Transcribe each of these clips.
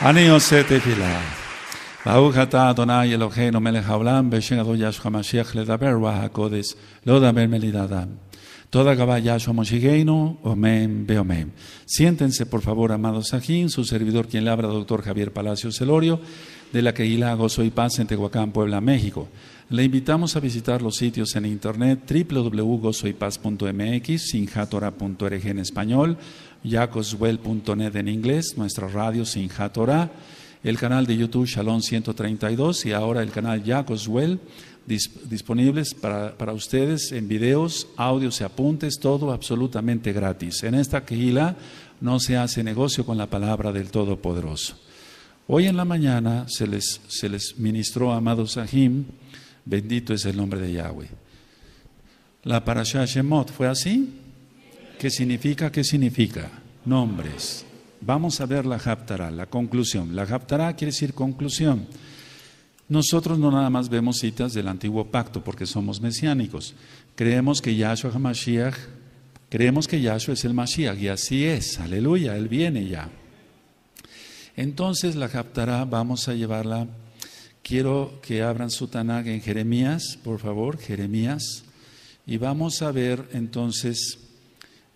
Toda Gabá Yahshua Moshigeinu, Omen, Beomen. Siéntense, por favor, amados Sajín, su servidor quien le habla, doctor Javier Palacio Celorio, de la Keila Gozo y Paz en Tehuacán, Puebla, México. Le invitamos a visitar los sitios en internet www.gozoypaz.mx, sinjatora.org en español, Yacoswell.net en inglés, nuestra radio Sinjatora, Torah, el canal de YouTube Shalom 132 y ahora el canal Yacoswell disponibles para, para, ustedes en videos, audios y apuntes, todo absolutamente gratis. En esta quejila no se hace negocio con la palabra del Todopoderoso. Hoy en la mañana se les, se les ministró, amados Sahim, bendito es el nombre de Yahweh. La Parashah Shemot fue así, ¿Qué significa? ¿Qué significa? Nombres. Vamos a ver la Japtará, la conclusión. La Japtara quiere decir conclusión. Nosotros no nada más vemos citas del antiguo pacto porque somos mesiánicos. Creemos que Yahshua creemos que Yahshua es el Mashiach y así es, aleluya, Él viene ya. Entonces la Japtará vamos a llevarla. Quiero que abran su Tanag en Jeremías, por favor, Jeremías. Y vamos a ver entonces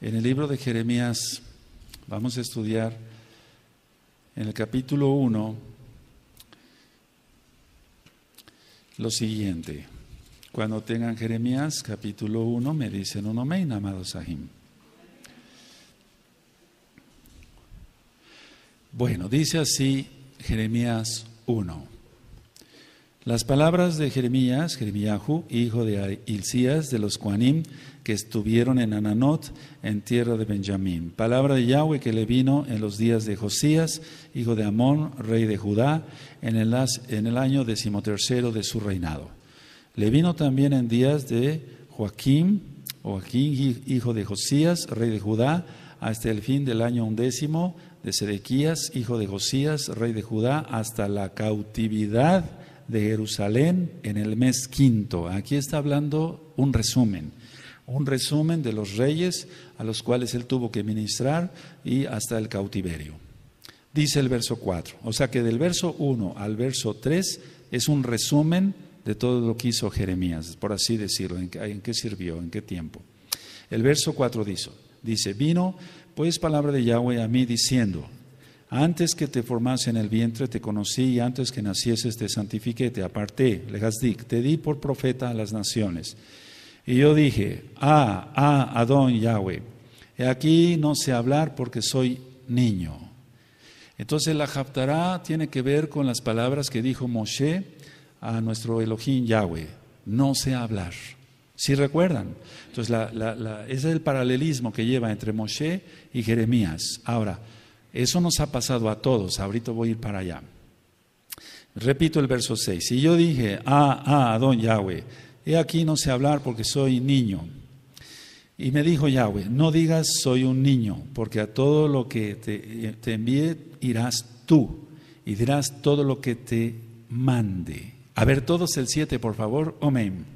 en el libro de Jeremías vamos a estudiar en el capítulo 1 lo siguiente. Cuando tengan Jeremías capítulo 1 me dicen un amén, amado Sahim. Bueno, dice así Jeremías 1. Las palabras de Jeremías, Jeremiahu, hijo de Hilcías, de los Quanim que estuvieron en Ananot, en tierra de Benjamín. Palabra de Yahweh que le vino en los días de Josías, hijo de Amón, rey de Judá, en el, en el año decimotercero de su reinado. Le vino también en días de Joaquín, Joaquín, hijo de Josías, rey de Judá, hasta el fin del año undécimo de Sedequías, hijo de Josías, rey de Judá, hasta la cautividad de Jerusalén en el mes quinto. Aquí está hablando un resumen un resumen de los reyes a los cuales él tuvo que ministrar y hasta el cautiverio. Dice el verso 4, o sea que del verso 1 al verso 3 es un resumen de todo lo que hizo Jeremías, por así decirlo, en, qué sirvió, en qué tiempo. El verso 4 dice, dice, vino pues palabra de Yahweh a mí diciendo, antes que te formase en el vientre te conocí y antes que nacieses te santifiqué, te aparté, le dicho, te di por profeta a las naciones. Y yo dije, ah, ah, Adón Yahweh, he aquí no sé hablar porque soy niño. Entonces la Japtará tiene que ver con las palabras que dijo Moshe a nuestro Elohim Yahweh, no sé hablar. Si ¿Sí recuerdan? Entonces ese es el paralelismo que lleva entre Moshe y Jeremías. Ahora, eso nos ha pasado a todos, ahorita voy a ir para allá. Repito el verso 6. Y yo dije, ah, ah, Adón Yahweh, he aquí no sé hablar porque soy niño. Y me dijo Yahweh, no digas soy un niño, porque a todo lo que te, te envíe irás tú y dirás todo lo que te mande. A ver todos el 7, por favor. Amén.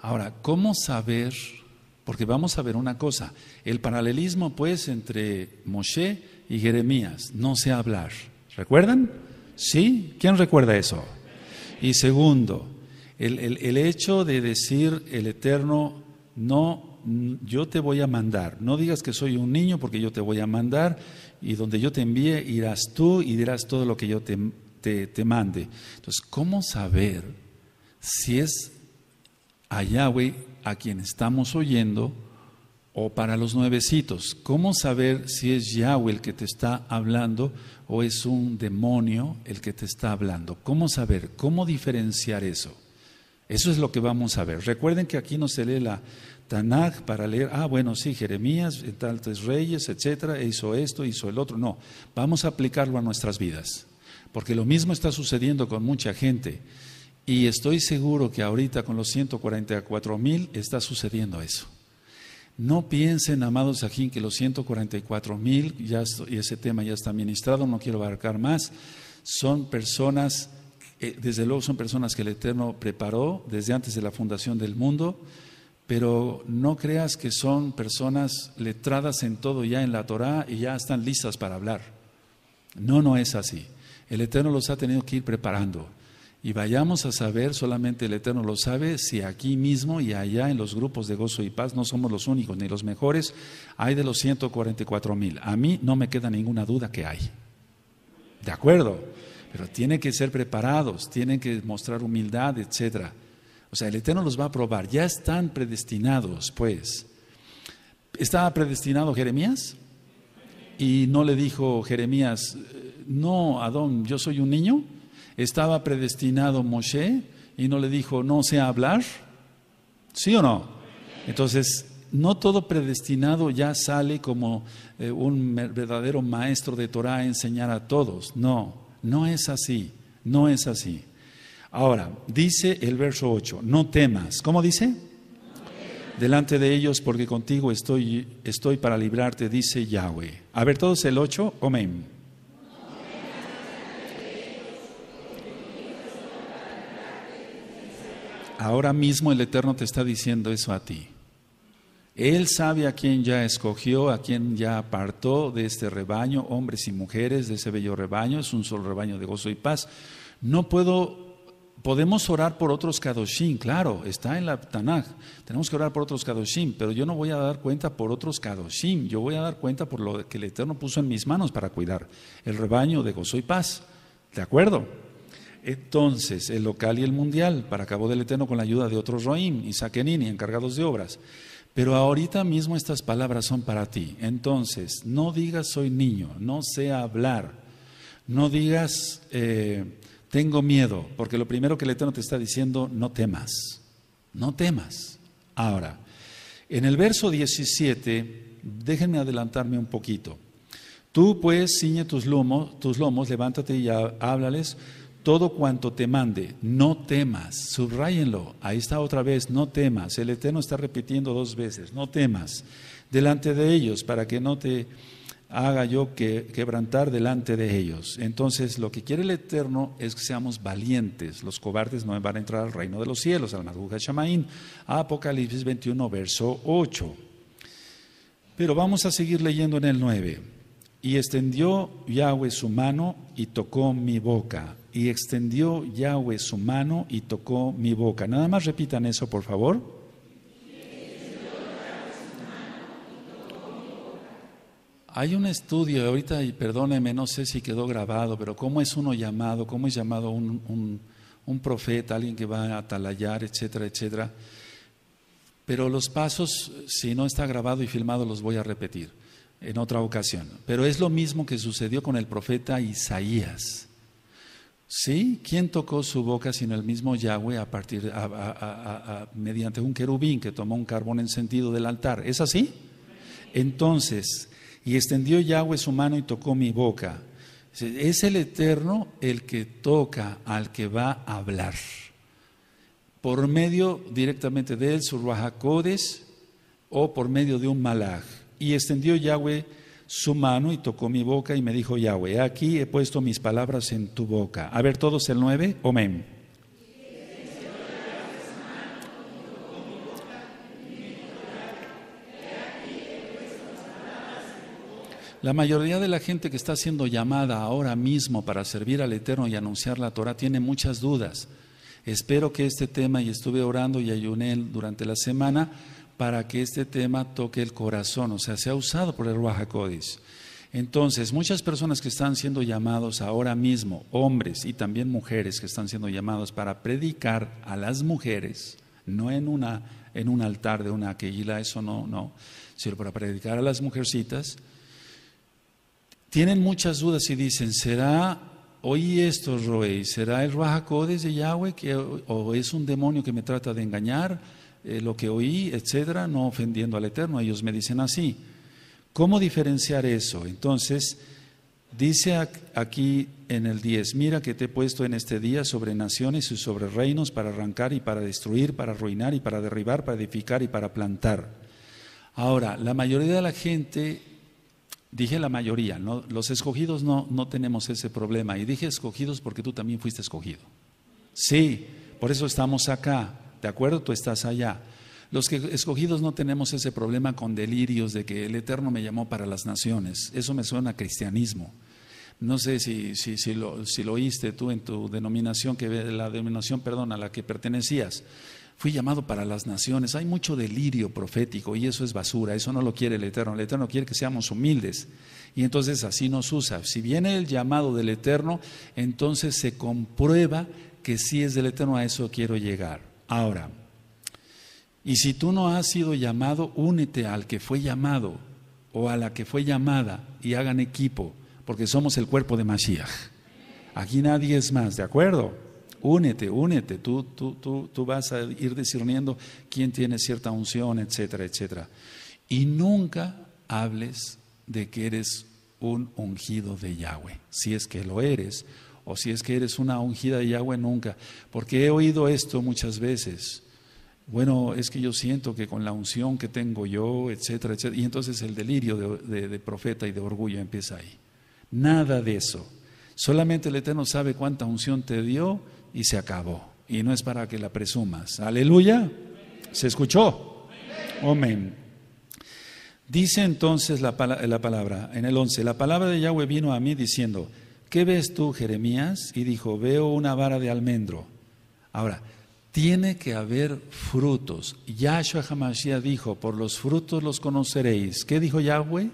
Ahora, ¿cómo saber porque vamos a ver una cosa, el paralelismo pues entre Moshe y Jeremías, no sé hablar. ¿Recuerdan? ¿Sí? ¿Quién recuerda eso? Y segundo, el, hecho de decir el Eterno, no, yo te voy a mandar, no digas que soy un niño porque yo te voy a mandar y donde yo te envíe irás tú y dirás todo lo que yo te, te mande. Entonces, ¿cómo saber si es a Yahweh a quien estamos oyendo o para los nuevecitos. ¿Cómo saber si es Yahweh el que te está hablando o es un demonio el que te está hablando? ¿Cómo saber? ¿Cómo diferenciar eso? Eso es lo que vamos a ver. Recuerden que aquí no se lee la Tanaj para leer, ah, bueno, sí, Jeremías, eh, tal tres reyes, etcétera, hizo esto, hizo el otro. No, vamos a aplicarlo a nuestras vidas. Porque lo mismo está sucediendo con mucha gente y estoy seguro que ahorita con los 144 mil está sucediendo eso. No piensen, amados ajín, que los 144 mil, y ese tema ya está ministrado, no quiero abarcar más, son personas, eh, desde luego son personas que el Eterno preparó desde antes de la fundación del mundo, pero no creas que son personas letradas en todo ya en la Torah y ya están listas para hablar. No, no es así. El Eterno los ha tenido que ir preparando y vayamos a saber, solamente el Eterno lo sabe, si aquí mismo y allá en los grupos de gozo y paz no somos los únicos ni los mejores, hay de los 144 mil. A mí no me queda ninguna duda que hay. ¿De acuerdo? Pero tienen que ser preparados, tienen que mostrar humildad, etc. O sea, el Eterno los va a probar. Ya están predestinados, pues. ¿Estaba predestinado Jeremías? Y no le dijo Jeremías, no, Adón, yo soy un niño ¿Estaba predestinado Moshe y no le dijo, no sé hablar? ¿Sí o no? Entonces, no todo predestinado ya sale como eh, un verdadero maestro de Torah a enseñar a todos. No, no es así, no es así. Ahora, dice el verso 8, no temas. ¿Cómo dice? delante de ellos, porque contigo estoy, estoy para librarte, dice Yahweh. A ver todos el 8, amén. ahora mismo el Eterno te está diciendo eso a ti. Él sabe a quién ya escogió, a quién ya apartó de este rebaño, hombres y mujeres de ese bello rebaño, es un solo rebaño de gozo y paz. No puedo, podemos orar por otros Kadoshim, claro, está en la Tanaj, tenemos que orar por otros Kadoshim, pero yo no voy a dar cuenta por otros Kadoshim, yo voy a dar cuenta por lo que el Eterno puso en mis manos para cuidar el rebaño de gozo y paz. ¿De acuerdo? Entonces, el local y el mundial, para Cabo del Eterno, con la ayuda de otros Roim y Saquenini, encargados de obras. Pero ahorita mismo estas palabras son para ti. Entonces, no digas soy niño, no sé hablar, no digas eh, tengo miedo, porque lo primero que el Eterno te está diciendo, no temas, no temas. Ahora, en el verso 17, déjenme adelantarme un poquito. Tú pues ciñe tus lomos, tus lomos levántate y háblales todo cuanto te mande, no temas, subrayenlo, ahí está otra vez, no temas, el Eterno está repitiendo dos veces, no temas, delante de ellos, para que no te haga yo quebrantar delante de ellos. Entonces, lo que quiere el Eterno es que seamos valientes. Los cobardes no van a entrar al reino de los cielos, al de Shamaín. Apocalipsis 21, verso 8. Pero vamos a seguir leyendo en el 9. Y extendió Yahweh su mano y tocó mi boca y extendió Yahweh su mano y tocó mi boca. Nada más repitan eso, por favor. Hay un estudio, ahorita, y perdóneme, no sé si quedó grabado, pero cómo es uno llamado, cómo es llamado un, un profeta, alguien que va a atalayar, etcétera, etcétera. Pero los pasos, si no está grabado y filmado, los voy a repetir en otra ocasión. Pero es lo mismo que sucedió con el profeta Isaías. ¿Sí? ¿Quién tocó su boca sino el mismo Yahweh a partir, mediante un querubín que tomó un carbón encendido del altar? ¿Es así? Entonces, y extendió Yahweh su mano y tocó mi boca. Es el Eterno el que toca al que va a hablar. Por medio directamente de él, su Ruajacodes, o por medio de un malaj. Y extendió Yahweh su mano y tocó mi boca y me dijo Yahweh, aquí he puesto mis palabras en tu boca. A ver todos el 9, amén. La mayoría de la gente que está siendo llamada ahora mismo para servir al Eterno y anunciar la Torah tiene muchas dudas. Espero que este tema, y estuve orando y ayuné durante la semana, para que este tema toque el corazón, o sea, sea usado por el Ruach Entonces, muchas personas que están siendo llamados ahora mismo, hombres y también mujeres que están siendo llamados para predicar a las mujeres, no en, una, en un altar de una aquila, eso no, no, sino para predicar a las mujercitas, tienen muchas dudas y dicen, ¿será oí esto, Roey? ¿Será el Rajacodes de Yahweh que, o es un demonio que me trata de engañar? Eh, lo que oí, etcétera, no ofendiendo al Eterno. Ellos me dicen así. ¿Cómo diferenciar eso? Entonces, dice aquí en el 10, mira que te he puesto en este día sobre naciones y sobre reinos para arrancar y para destruir, para arruinar y para derribar, para edificar y para plantar. Ahora, la mayoría de la gente, dije la mayoría, ¿no? los escogidos no, no tenemos ese problema. Y dije escogidos porque tú también fuiste escogido. Sí, por eso estamos acá. ¿de acuerdo? Tú estás allá. Los que escogidos no tenemos ese problema con delirios de que el Eterno me llamó para las naciones. Eso me suena a cristianismo. No sé si, si, lo, oíste tú en tu denominación, que la denominación, perdón, a la que pertenecías. Fui llamado para las naciones. Hay mucho delirio profético y eso es basura. Eso no lo quiere el Eterno. El Eterno quiere que seamos humildes. Y entonces así nos usa. Si viene el llamado del Eterno, entonces se comprueba que sí es del Eterno. A eso quiero llegar. Ahora, y si tú no has sido llamado, únete al que fue llamado o a la que fue llamada y hagan equipo, porque somos el cuerpo de Mashiach. Aquí nadie es más, ¿de acuerdo? Únete, únete, tú, tú, tú, tú vas a ir discerniendo quién tiene cierta unción, etcétera, etcétera. Y nunca hables de que eres un ungido de Yahweh, si es que lo eres, o si es que eres una ungida de Yahweh nunca, porque he oído esto muchas veces. Bueno, es que yo siento que con la unción que tengo yo, etcétera, etcétera. Y entonces el delirio de, profeta y de orgullo empieza ahí. Nada de eso. Solamente el Eterno sabe cuánta unción te dio y se acabó. Y no es para que la presumas. Aleluya. ¿Se escuchó? Amén. Dice entonces la, la palabra, en el 11, la palabra de Yahweh vino a mí diciendo, ¿qué ves tú, Jeremías? Y dijo, veo una vara de almendro. Ahora, tiene que haber frutos. Yahshua Hamashiach dijo, por los frutos los conoceréis. ¿Qué dijo Yahweh?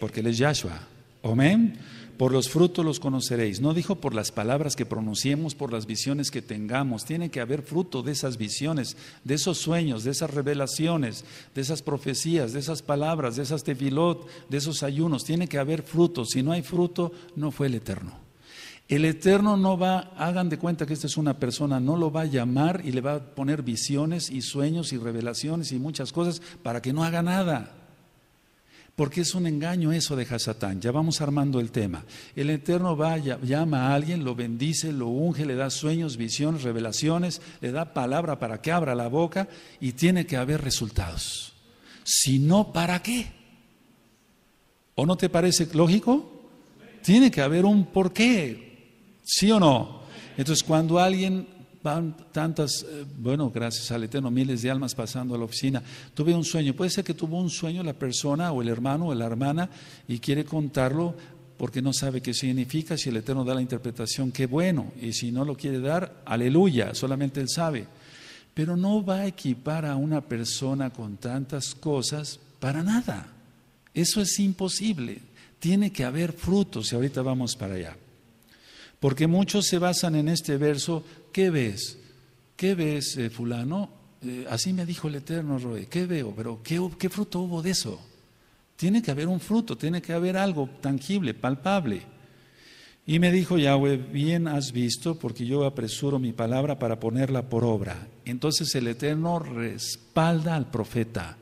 Porque él es Yahshua. Amén. Por los frutos los conoceréis. No dijo por las palabras que pronunciemos, por las visiones que tengamos. Tiene que haber fruto de esas visiones, de esos sueños, de esas revelaciones, de esas profecías, de esas palabras, de esas tefilot, de esos ayunos. Tiene que haber fruto. Si no hay fruto, no fue el Eterno. El Eterno no va, hagan de cuenta que esta es una persona, no lo va a llamar y le va a poner visiones y sueños y revelaciones y muchas cosas para que no haga nada porque es un engaño eso de Hasatán. Ya vamos armando el tema. El Eterno vaya llama a alguien, lo bendice, lo unge, le da sueños, visiones, revelaciones, le da palabra para que abra la boca y tiene que haber resultados. Si no, ¿para qué? ¿O no te parece lógico? Tiene que haber un porqué, ¿sí o no? Entonces, cuando alguien van tantas, eh, bueno, gracias al Eterno, miles de almas pasando a la oficina. Tuve un sueño, puede ser que tuvo un sueño la persona o el hermano o la hermana y quiere contarlo porque no sabe qué significa, si el Eterno da la interpretación, qué bueno, y si no lo quiere dar, aleluya, solamente Él sabe. Pero no va a equipar a una persona con tantas cosas para nada. Eso es imposible. Tiene que haber frutos y ahorita vamos para allá. Porque muchos se basan en este verso ¿Qué ves? ¿Qué ves, eh, fulano? Eh, así me dijo el Eterno, Roe. ¿Qué veo? Pero ¿qué, ¿qué fruto hubo de eso? Tiene que haber un fruto, tiene que haber algo tangible, palpable. Y me dijo Yahweh, bien has visto, porque yo apresuro mi palabra para ponerla por obra. Entonces el Eterno respalda al profeta.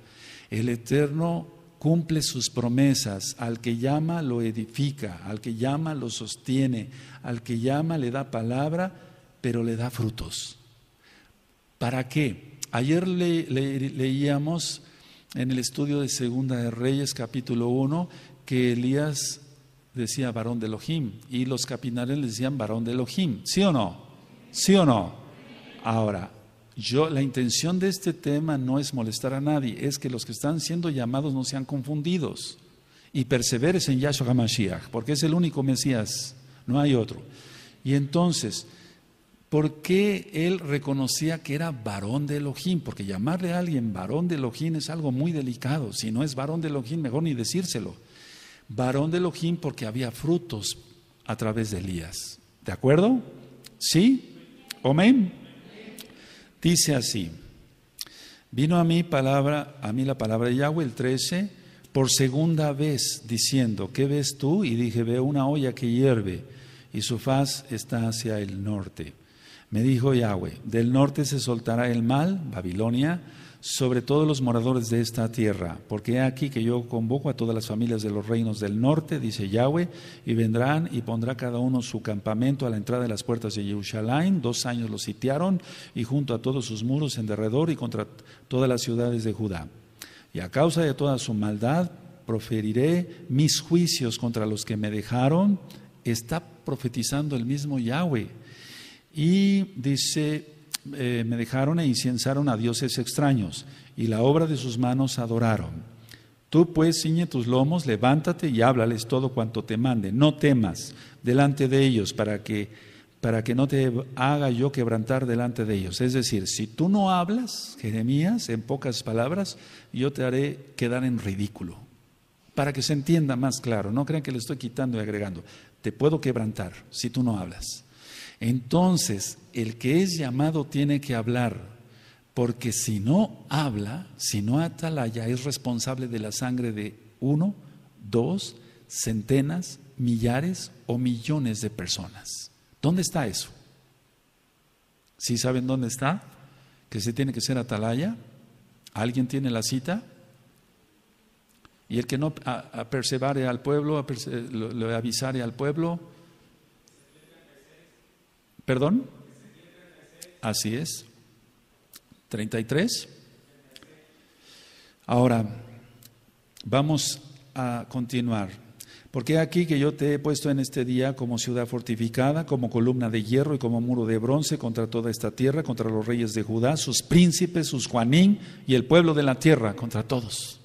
El Eterno cumple sus promesas. Al que llama lo edifica, al que llama lo sostiene, al que llama le da palabra pero le da frutos. ¿Para qué? Ayer le, leíamos en el estudio de Segunda de Reyes, capítulo 1, que Elías decía varón de Elohim y los capinares le decían varón de Elohim. ¿Sí o no? ¿Sí o no? Ahora, yo, la intención de este tema no es molestar a nadie, es que los que están siendo llamados no sean confundidos y perseveres en Yahshua HaMashiach, porque es el único Mesías, no hay otro. Y entonces, porque él reconocía que era varón de Elohim, porque llamarle a alguien varón de Elohim es algo muy delicado. Si no es varón de Elohim, mejor ni decírselo. Varón de Elohim porque había frutos a través de Elías. ¿De acuerdo? ¿Sí? omén Dice así. Vino a mí palabra, a mí la palabra de Yahweh el 13 por segunda vez diciendo, ¿qué ves tú? Y dije, veo una olla que hierve y su faz está hacia el norte. Me dijo Yahweh, del norte se soltará el mal, Babilonia, sobre todos los moradores de esta tierra, porque he aquí que yo convoco a todas las familias de los reinos del norte, dice Yahweh, y vendrán y pondrá cada uno su campamento a la entrada de las puertas de Jerusalén. Dos años los sitiaron y junto a todos sus muros en derredor y contra todas las ciudades de Judá. Y a causa de toda su maldad proferiré mis juicios contra los que me dejaron. Está profetizando el mismo Yahweh y dice, eh, me dejaron e incienzaron a dioses extraños, y la obra de sus manos adoraron. Tú pues ciñe tus lomos, levántate y háblales todo cuanto te mande. No temas delante de ellos para que, para que no te haga yo quebrantar delante de ellos. Es decir, si tú no hablas, Jeremías, en pocas palabras, yo te haré quedar en ridículo. Para que se entienda más claro, no crean que le estoy quitando y agregando. Te puedo quebrantar si tú no hablas. Entonces, el que es llamado tiene que hablar, porque si no habla, si no atalaya, es responsable de la sangre de uno, dos, centenas, millares o millones de personas. ¿Dónde está eso? ¿Sí saben dónde está? Que se tiene que ser atalaya. ¿Alguien tiene la cita? Y el que no apercebare al pueblo, le avisare al pueblo, ¿Perdón? Así es. 33. Ahora, vamos a continuar. Porque aquí que yo te he puesto en este día como ciudad fortificada, como columna de hierro y como muro de bronce contra toda esta tierra, contra los reyes de Judá, sus príncipes, sus Juanín y el pueblo de la tierra, contra todos.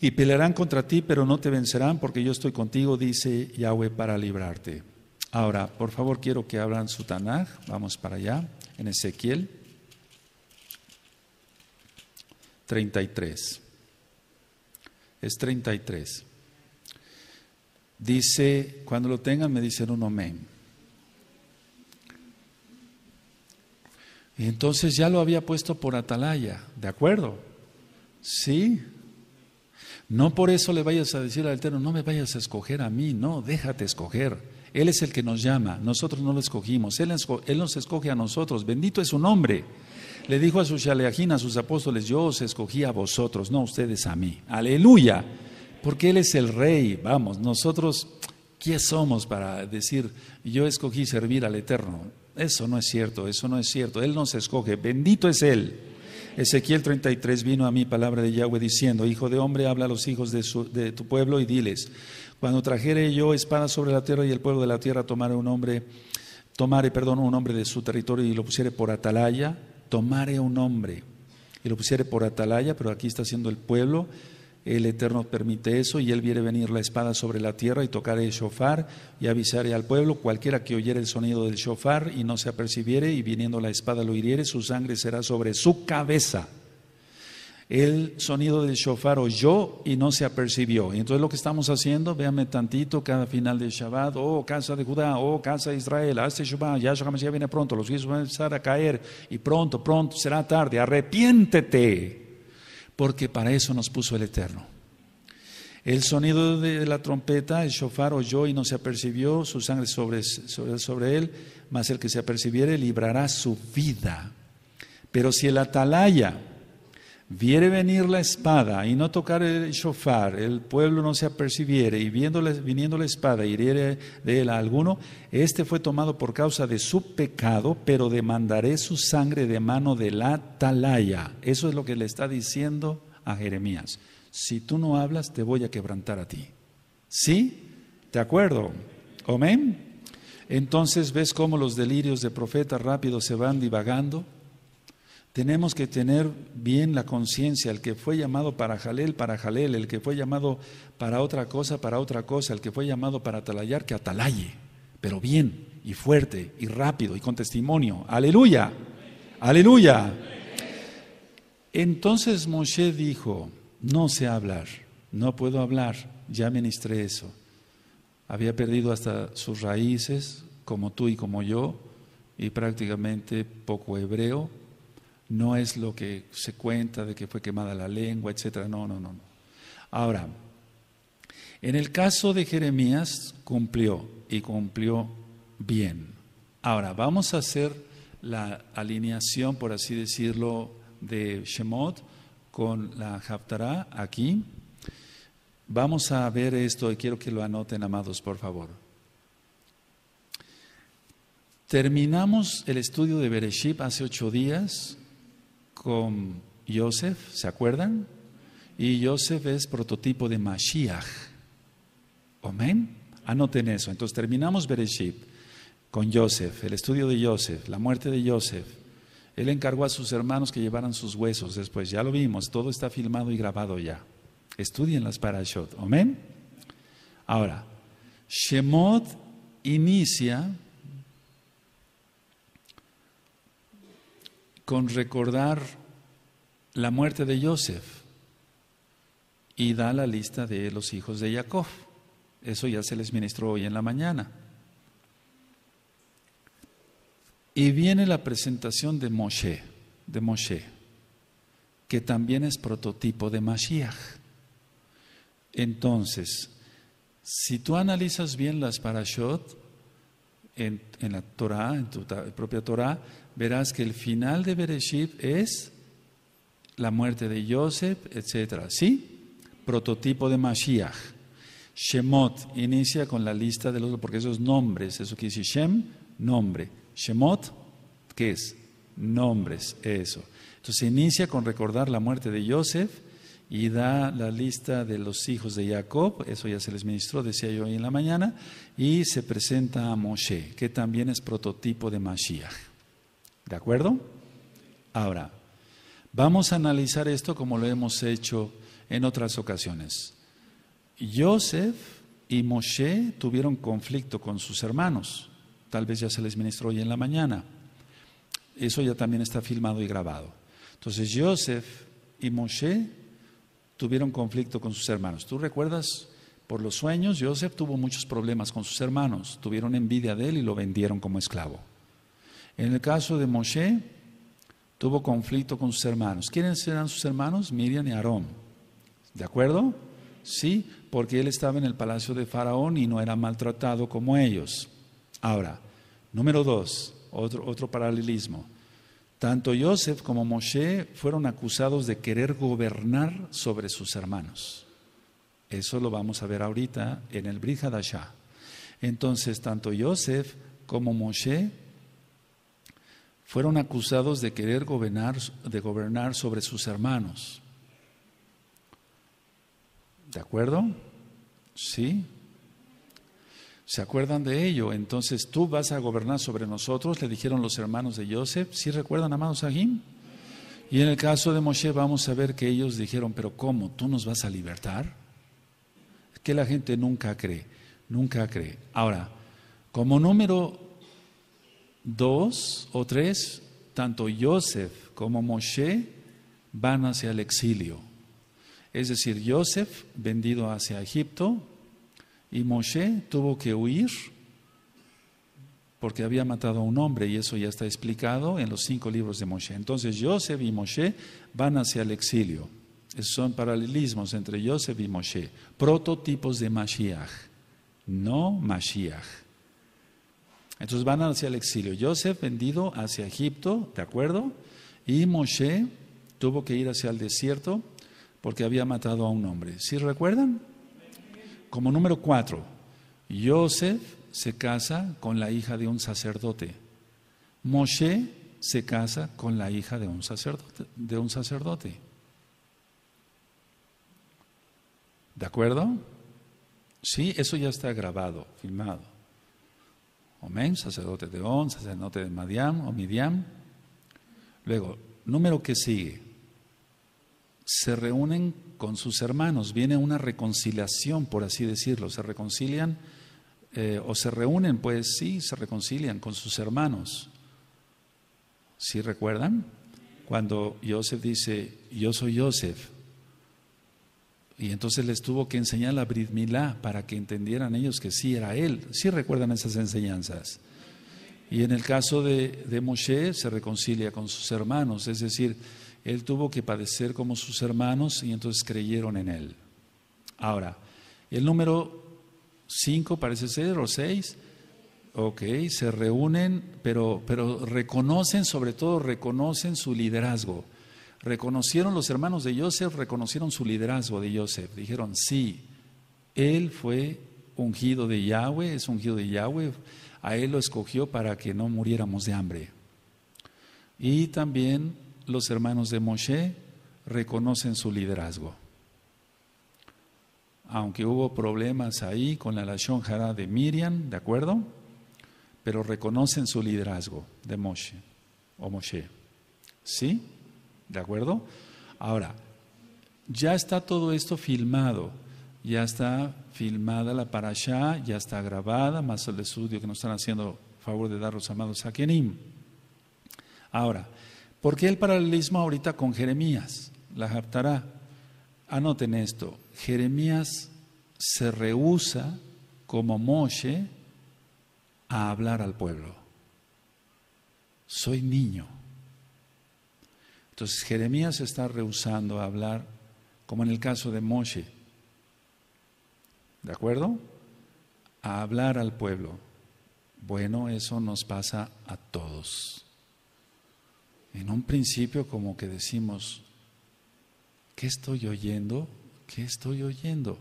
Y pelearán contra ti, pero no te vencerán, porque yo estoy contigo, dice Yahweh, para librarte. Ahora, por favor, quiero que abran su Tanaj. Vamos para allá, en Ezequiel 33. Es 33. Dice, cuando lo tengan me dicen un amén. Y entonces ya lo había puesto por atalaya, ¿de acuerdo? Sí. No por eso le vayas a decir al Eterno, no me vayas a escoger a mí, no, déjate escoger. Él es el que nos llama, nosotros no lo escogimos, Él, nos escoge a nosotros, bendito es su nombre. Le dijo a su shaleajín, a sus apóstoles, yo os escogí a vosotros, no ustedes a mí. Aleluya, porque Él es el rey, vamos, nosotros, ¿qué somos para decir, yo escogí servir al Eterno? Eso no es cierto, eso no es cierto, Él nos escoge, bendito es Él. Ezequiel 33 vino a mí palabra de Yahweh diciendo, Hijo de hombre, habla a los hijos de, tu pueblo y diles, cuando trajere yo espada sobre la tierra y el pueblo de la tierra tomare un hombre, tomare, perdón, un hombre de su territorio y lo pusiere por atalaya, tomare un hombre y lo pusiere por atalaya, pero aquí está siendo el pueblo, el Eterno permite eso y él viere venir la espada sobre la tierra y tocar el shofar y avisare al pueblo, cualquiera que oyere el sonido del shofar y no se apercibiere y viniendo la espada lo hiriere, su sangre será sobre su cabeza el sonido del shofar oyó y no se apercibió. Y entonces lo que estamos haciendo, véame tantito, cada final de Shabbat, oh casa de Judá, oh casa de Israel, hazte Shabbat, ya ya viene pronto, los hijos van a empezar a caer y pronto, pronto será tarde, arrepiéntete, porque para eso nos puso el Eterno. El sonido de la trompeta, el shofar oyó y no se apercibió, su sangre sobre, sobre, sobre él, mas el que se apercibiere librará su vida. Pero si el atalaya, viere venir la espada y no tocar el shofar, el pueblo no se apercibiere y viéndole, viniendo la espada hiriere de él a alguno, este fue tomado por causa de su pecado, pero demandaré su sangre de mano de la Talaya. Eso es lo que le está diciendo a Jeremías. Si tú no hablas, te voy a quebrantar a ti. ¿Sí? ¿Te acuerdo? Amén. Entonces ves cómo los delirios de profeta rápido se van divagando. Tenemos que tener bien la conciencia, el que fue llamado para Jalel, para Jalel, el que fue llamado para otra cosa, para otra cosa, el que fue llamado para atalayar, que atalaye, pero bien y fuerte y rápido y con testimonio. Aleluya, aleluya. Entonces Moshe dijo, no sé hablar, no puedo hablar, ya ministré eso. Había perdido hasta sus raíces, como tú y como yo, y prácticamente poco hebreo no es lo que se cuenta de que fue quemada la lengua, etcétera. No, no, no. Ahora, en el caso de Jeremías cumplió y cumplió bien. Ahora, vamos a hacer la alineación, por así decirlo, de Shemot con la Haftarah aquí. Vamos a ver esto y quiero que lo anoten, amados, por favor. Terminamos el estudio de Bereshib hace ocho días con Joseph, ¿se acuerdan? Y Joseph es prototipo de Mashiach. Amén. Anoten eso. Entonces terminamos Bereshit con Joseph, el estudio de Joseph, la muerte de Joseph. Él encargó a sus hermanos que llevaran sus huesos después. Ya lo vimos, todo está filmado y grabado ya. Estudien las parashot. Amén. Ahora, Shemot inicia con recordar la muerte de Joseph y da la lista de los hijos de Jacob. Eso ya se les ministró hoy en la mañana. Y viene la presentación de Moshe, de que también es prototipo de Mashiach. Entonces, si tú analizas bien las parashot en, en la Torah, en tu propia Torah, verás que el final de Bereshit es la muerte de Joseph, etc. ¿Sí? Prototipo de Mashiach. Shemot inicia con la lista de los, porque esos nombres, eso que dice Shem, nombre. Shemot, ¿qué es? Nombres, eso. Entonces inicia con recordar la muerte de Joseph y da la lista de los hijos de Jacob, eso ya se les ministró, decía yo hoy en la mañana, y se presenta a Moshe, que también es prototipo de Mashiach. ¿De acuerdo? Ahora, vamos a analizar esto como lo hemos hecho en otras ocasiones. Joseph y Moshe tuvieron conflicto con sus hermanos. Tal vez ya se les ministró hoy en la mañana. Eso ya también está filmado y grabado. Entonces Joseph y Moshe tuvieron conflicto con sus hermanos. ¿Tú recuerdas? Por los sueños, Joseph tuvo muchos problemas con sus hermanos. Tuvieron envidia de él y lo vendieron como esclavo. En el caso de Moshe, tuvo conflicto con sus hermanos. ¿Quiénes eran sus hermanos? Miriam y Aarón. ¿De acuerdo? Sí, porque él estaba en el palacio de Faraón y no era maltratado como ellos. Ahora, número dos, otro, paralelismo. Tanto Joseph como Moshe fueron acusados de querer gobernar sobre sus hermanos. Eso lo vamos a ver ahorita en el Brihad Entonces, tanto Joseph como Moshe fueron acusados de querer gobernar, de gobernar sobre sus hermanos. ¿De acuerdo? ¿Sí? ¿Se acuerdan de ello? Entonces, tú vas a gobernar sobre nosotros, le dijeron los hermanos de Joseph. ¿Sí recuerdan, amados agim? Y en el caso de Moshe vamos a ver que ellos dijeron, pero ¿cómo? ¿Tú nos vas a libertar? que la gente nunca cree, nunca cree. Ahora, como número dos o tres, tanto Joseph como Moshe van hacia el exilio. Es decir, Joseph vendido hacia Egipto y Moshe tuvo que huir porque había matado a un hombre y eso ya está explicado en los cinco libros de Moshe. Entonces Joseph y Moshe van hacia el exilio. son paralelismos entre Joseph y Moshe, prototipos de Mashiach, no Mashiach. Entonces van hacia el exilio. Joseph vendido hacia Egipto, ¿de acuerdo? Y Moshe tuvo que ir hacia el desierto porque había matado a un hombre. ¿Sí recuerdan? Como número cuatro, Joseph se casa con la hija de un sacerdote. Moshe se casa con la hija de un sacerdote. De, un sacerdote. ¿De acuerdo? Sí, eso ya está grabado, filmado sacerdote de On, sacerdote de Madiam o Midiam. Luego, número que sigue. Se reúnen con sus hermanos, viene una reconciliación, por así decirlo. Se reconcilian eh, o se reúnen, pues sí, se reconcilian con sus hermanos. ¿Sí recuerdan? Cuando Joseph dice, yo soy Joseph, y entonces les tuvo que enseñar la Brit para que entendieran ellos que sí era él. Sí recuerdan esas enseñanzas. Y en el caso de, de Moshe se reconcilia con sus hermanos, es decir, él tuvo que padecer como sus hermanos y entonces creyeron en él. Ahora, el número 5 parece ser, o 6, ok, se reúnen, pero, pero reconocen, sobre todo reconocen su liderazgo. Reconocieron los hermanos de Yosef reconocieron su liderazgo de Yosef Dijeron, sí, él fue ungido de Yahweh, es ungido de Yahweh, a él lo escogió para que no muriéramos de hambre. Y también los hermanos de Moshe reconocen su liderazgo. Aunque hubo problemas ahí con la Lashon de Miriam, ¿de acuerdo? Pero reconocen su liderazgo de Moshe o Moshe. ¿Sí? ¿De acuerdo? Ahora, ya está todo esto filmado, ya está filmada la parasha, ya está grabada, más el estudio que nos están haciendo favor de dar los amados a Kenim. Ahora, ¿por qué el paralelismo ahorita con Jeremías? La Haftará. Anoten esto, Jeremías se rehúsa como Moshe a hablar al pueblo. Soy niño entonces Jeremías está rehusando a hablar, como en el caso de Moshe, ¿de acuerdo? A hablar al pueblo. Bueno, eso nos pasa a todos. En un principio como que decimos, ¿qué estoy oyendo? ¿Qué estoy oyendo?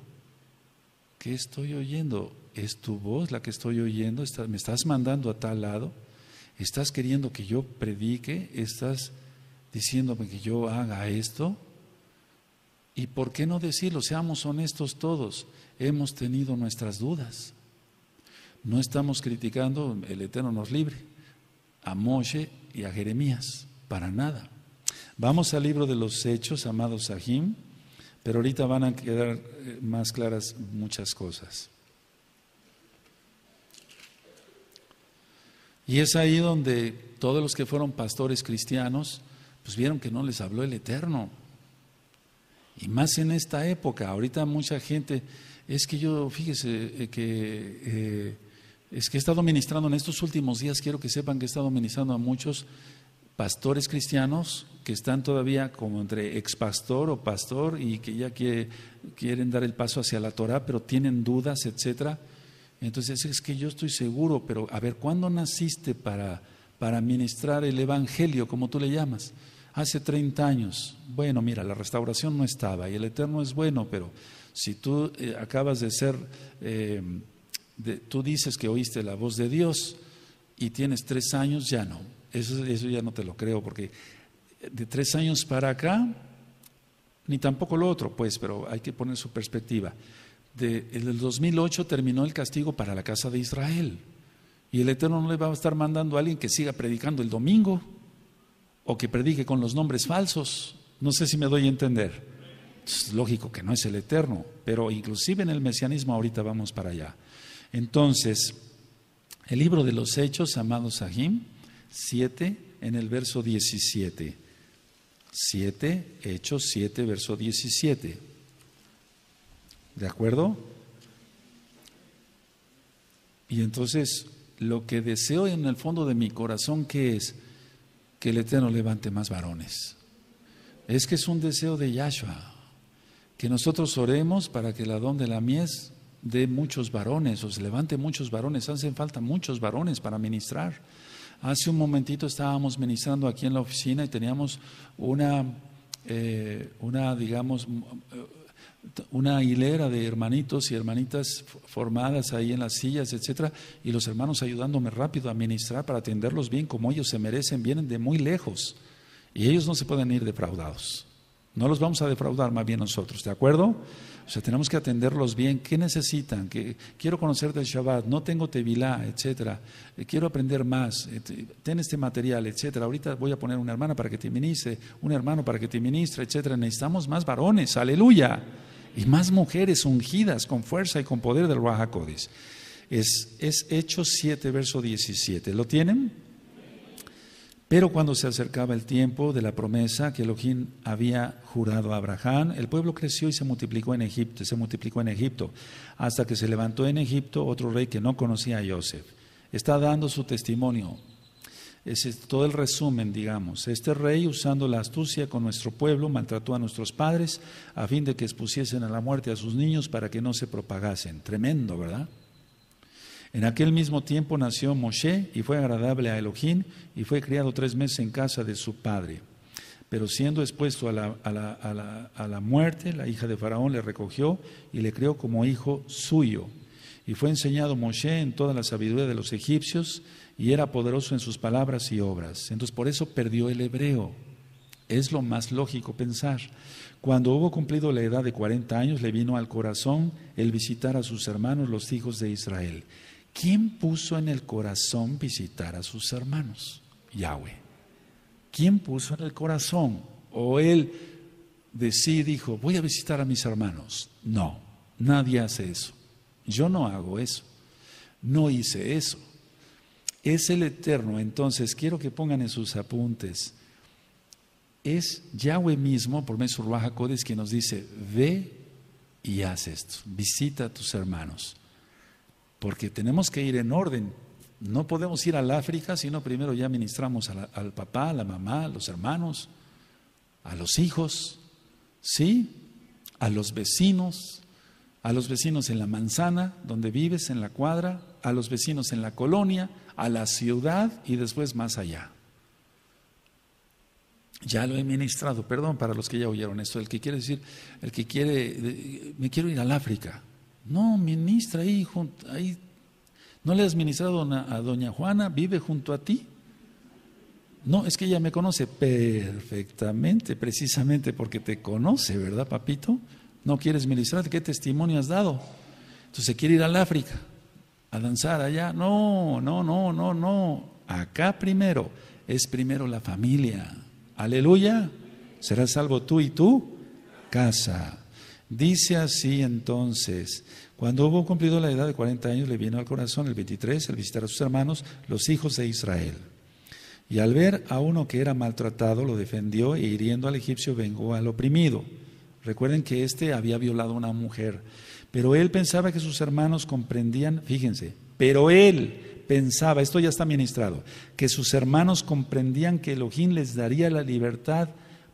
¿Qué estoy oyendo? ¿Es tu voz la que estoy oyendo? ¿Me estás mandando a tal lado? ¿Estás queriendo que yo predique? ¿Estás diciéndome que yo haga esto? ¿Y por qué no decirlo? Seamos honestos todos, hemos tenido nuestras dudas. No estamos criticando, el Eterno nos libre, a Moshe y a Jeremías, para nada. Vamos al libro de los Hechos, amados Sahim, pero ahorita van a quedar eh, más claras muchas cosas. Y es ahí donde todos los que fueron pastores cristianos, pues vieron que no les habló el Eterno. Y más en esta época, ahorita mucha gente, es que yo, fíjese, eh, que eh, es que he estado ministrando en estos últimos días, quiero que sepan que he estado ministrando a muchos pastores cristianos que están todavía como entre expastor o pastor y que ya quieren dar el paso hacia la Torah, pero tienen dudas, etcétera. Entonces es que yo estoy seguro, pero a ver, ¿cuándo naciste para, para ministrar el Evangelio, como tú le llamas? hace 30 años, bueno, mira, la restauración no estaba y el Eterno es bueno, pero si tú eh, acabas de ser, em, tú dices que oíste la voz de Dios y tienes tres años, ya no. Eso, eso ya no te lo creo, porque eh, de tres años para acá, ni tampoco lo otro, pues, pero hay que poner su perspectiva. De, en el 2008 terminó el castigo para la casa de Israel. Y el Eterno no le va a estar mandando a alguien que siga predicando el domingo o que predique con los nombres falsos. No sé si me doy a entender. Es lógico que no es el eterno, pero inclusive en el mesianismo ahorita vamos para allá. Entonces, el libro de los Hechos, amados Sahim, 7, en el verso 17. 7, Hechos 7, verso 17. ¿De acuerdo? Y entonces, lo que deseo en el fondo de mi corazón, que es? que el Eterno levante más varones. Es que es un deseo de Yahshua, que nosotros oremos para que el Adón de la mies dé muchos varones, o se levante muchos varones, hacen falta muchos varones para ministrar. Hace un momentito estábamos ministrando aquí en la oficina y teníamos una, eh, una digamos, una hilera de hermanitos y hermanitas formadas ahí en las sillas, etcétera, y los hermanos ayudándome rápido a ministrar para atenderlos bien como ellos se merecen, vienen de muy lejos y ellos no se pueden ir defraudados. No los vamos a defraudar más bien nosotros, ¿de acuerdo? O sea, tenemos que atenderlos bien. ¿Qué necesitan? que quiero conocer del Shabbat, no tengo Tevilá, etcétera. Eh, quiero aprender más, eh, ten este material, etcétera. Ahorita voy a poner una hermana para que te ministre, un hermano para que te ministre, etcétera. Necesitamos más varones, aleluya y más mujeres ungidas con fuerza y con poder del Ruajacodis. Es, es Hechos 7, verso 17. ¿Lo tienen? Pero cuando se acercaba el tiempo de la promesa que Elohim había jurado a Abraham, el pueblo creció y se multiplicó en Egipto, se multiplicó en Egipto, hasta que se levantó en Egipto otro rey que no conocía a Joseph. Está dando su testimonio es todo el resumen, digamos. Este rey, usando la astucia con nuestro pueblo, maltrató a nuestros padres a fin de que expusiesen a la muerte a sus niños para que no se propagasen. Tremendo, ¿verdad? En aquel mismo tiempo nació Moshe y fue agradable a Elohim y fue criado tres meses en casa de su padre. Pero siendo expuesto a la, a la muerte, la hija de Faraón le recogió y le crió como hijo suyo. Y fue enseñado Moshe en toda la sabiduría de los egipcios y era poderoso en sus palabras y obras. Entonces por eso perdió el hebreo. Es lo más lógico pensar. Cuando hubo cumplido la edad de 40 años, le vino al corazón el visitar a sus hermanos, los hijos de Israel. ¿Quién puso en el corazón visitar a sus hermanos? Yahweh. ¿Quién puso en el corazón? O él de sí dijo, voy a visitar a mis hermanos. No, nadie hace eso. Yo no hago eso. No hice eso es el Eterno. Entonces, quiero que pongan en sus apuntes, es Yahweh mismo, por medio de Codes, que nos dice, ve y haz esto, visita a tus hermanos, porque tenemos que ir en orden. No podemos ir al África sino primero ya ministramos al papá, a la mamá, a los hermanos, a los hijos, ¿sí? A los vecinos, a los vecinos en la manzana donde vives, en la cuadra, a los vecinos en la colonia, a la ciudad y después más allá. Ya lo he ministrado, perdón para los que ya oyeron esto, el que quiere decir, el que quiere, me quiero ir al África. No, ministra ahí, ahí. ¿No le has ministrado a doña Juana? ¿Vive junto a ti? No, es que ella me conoce perfectamente, precisamente porque te conoce, ¿verdad, papito? No quieres ministrar, ¿qué testimonio has dado? Entonces quiere ir al África a danzar allá. No, no, no, no, no. Acá primero es primero la familia. Aleluya. Serás salvo tú y tú casa. Dice así entonces, cuando hubo cumplido la edad de 40 años, le vino al corazón el 23 el visitar a sus hermanos, los hijos de Israel. Y al ver a uno que era maltratado, lo defendió e hiriendo al egipcio vengó al oprimido. Recuerden que éste había violado a una mujer. Pero él pensaba que sus hermanos comprendían, fíjense, pero él pensaba, esto ya está ministrado, que sus hermanos comprendían que Elohim les daría la libertad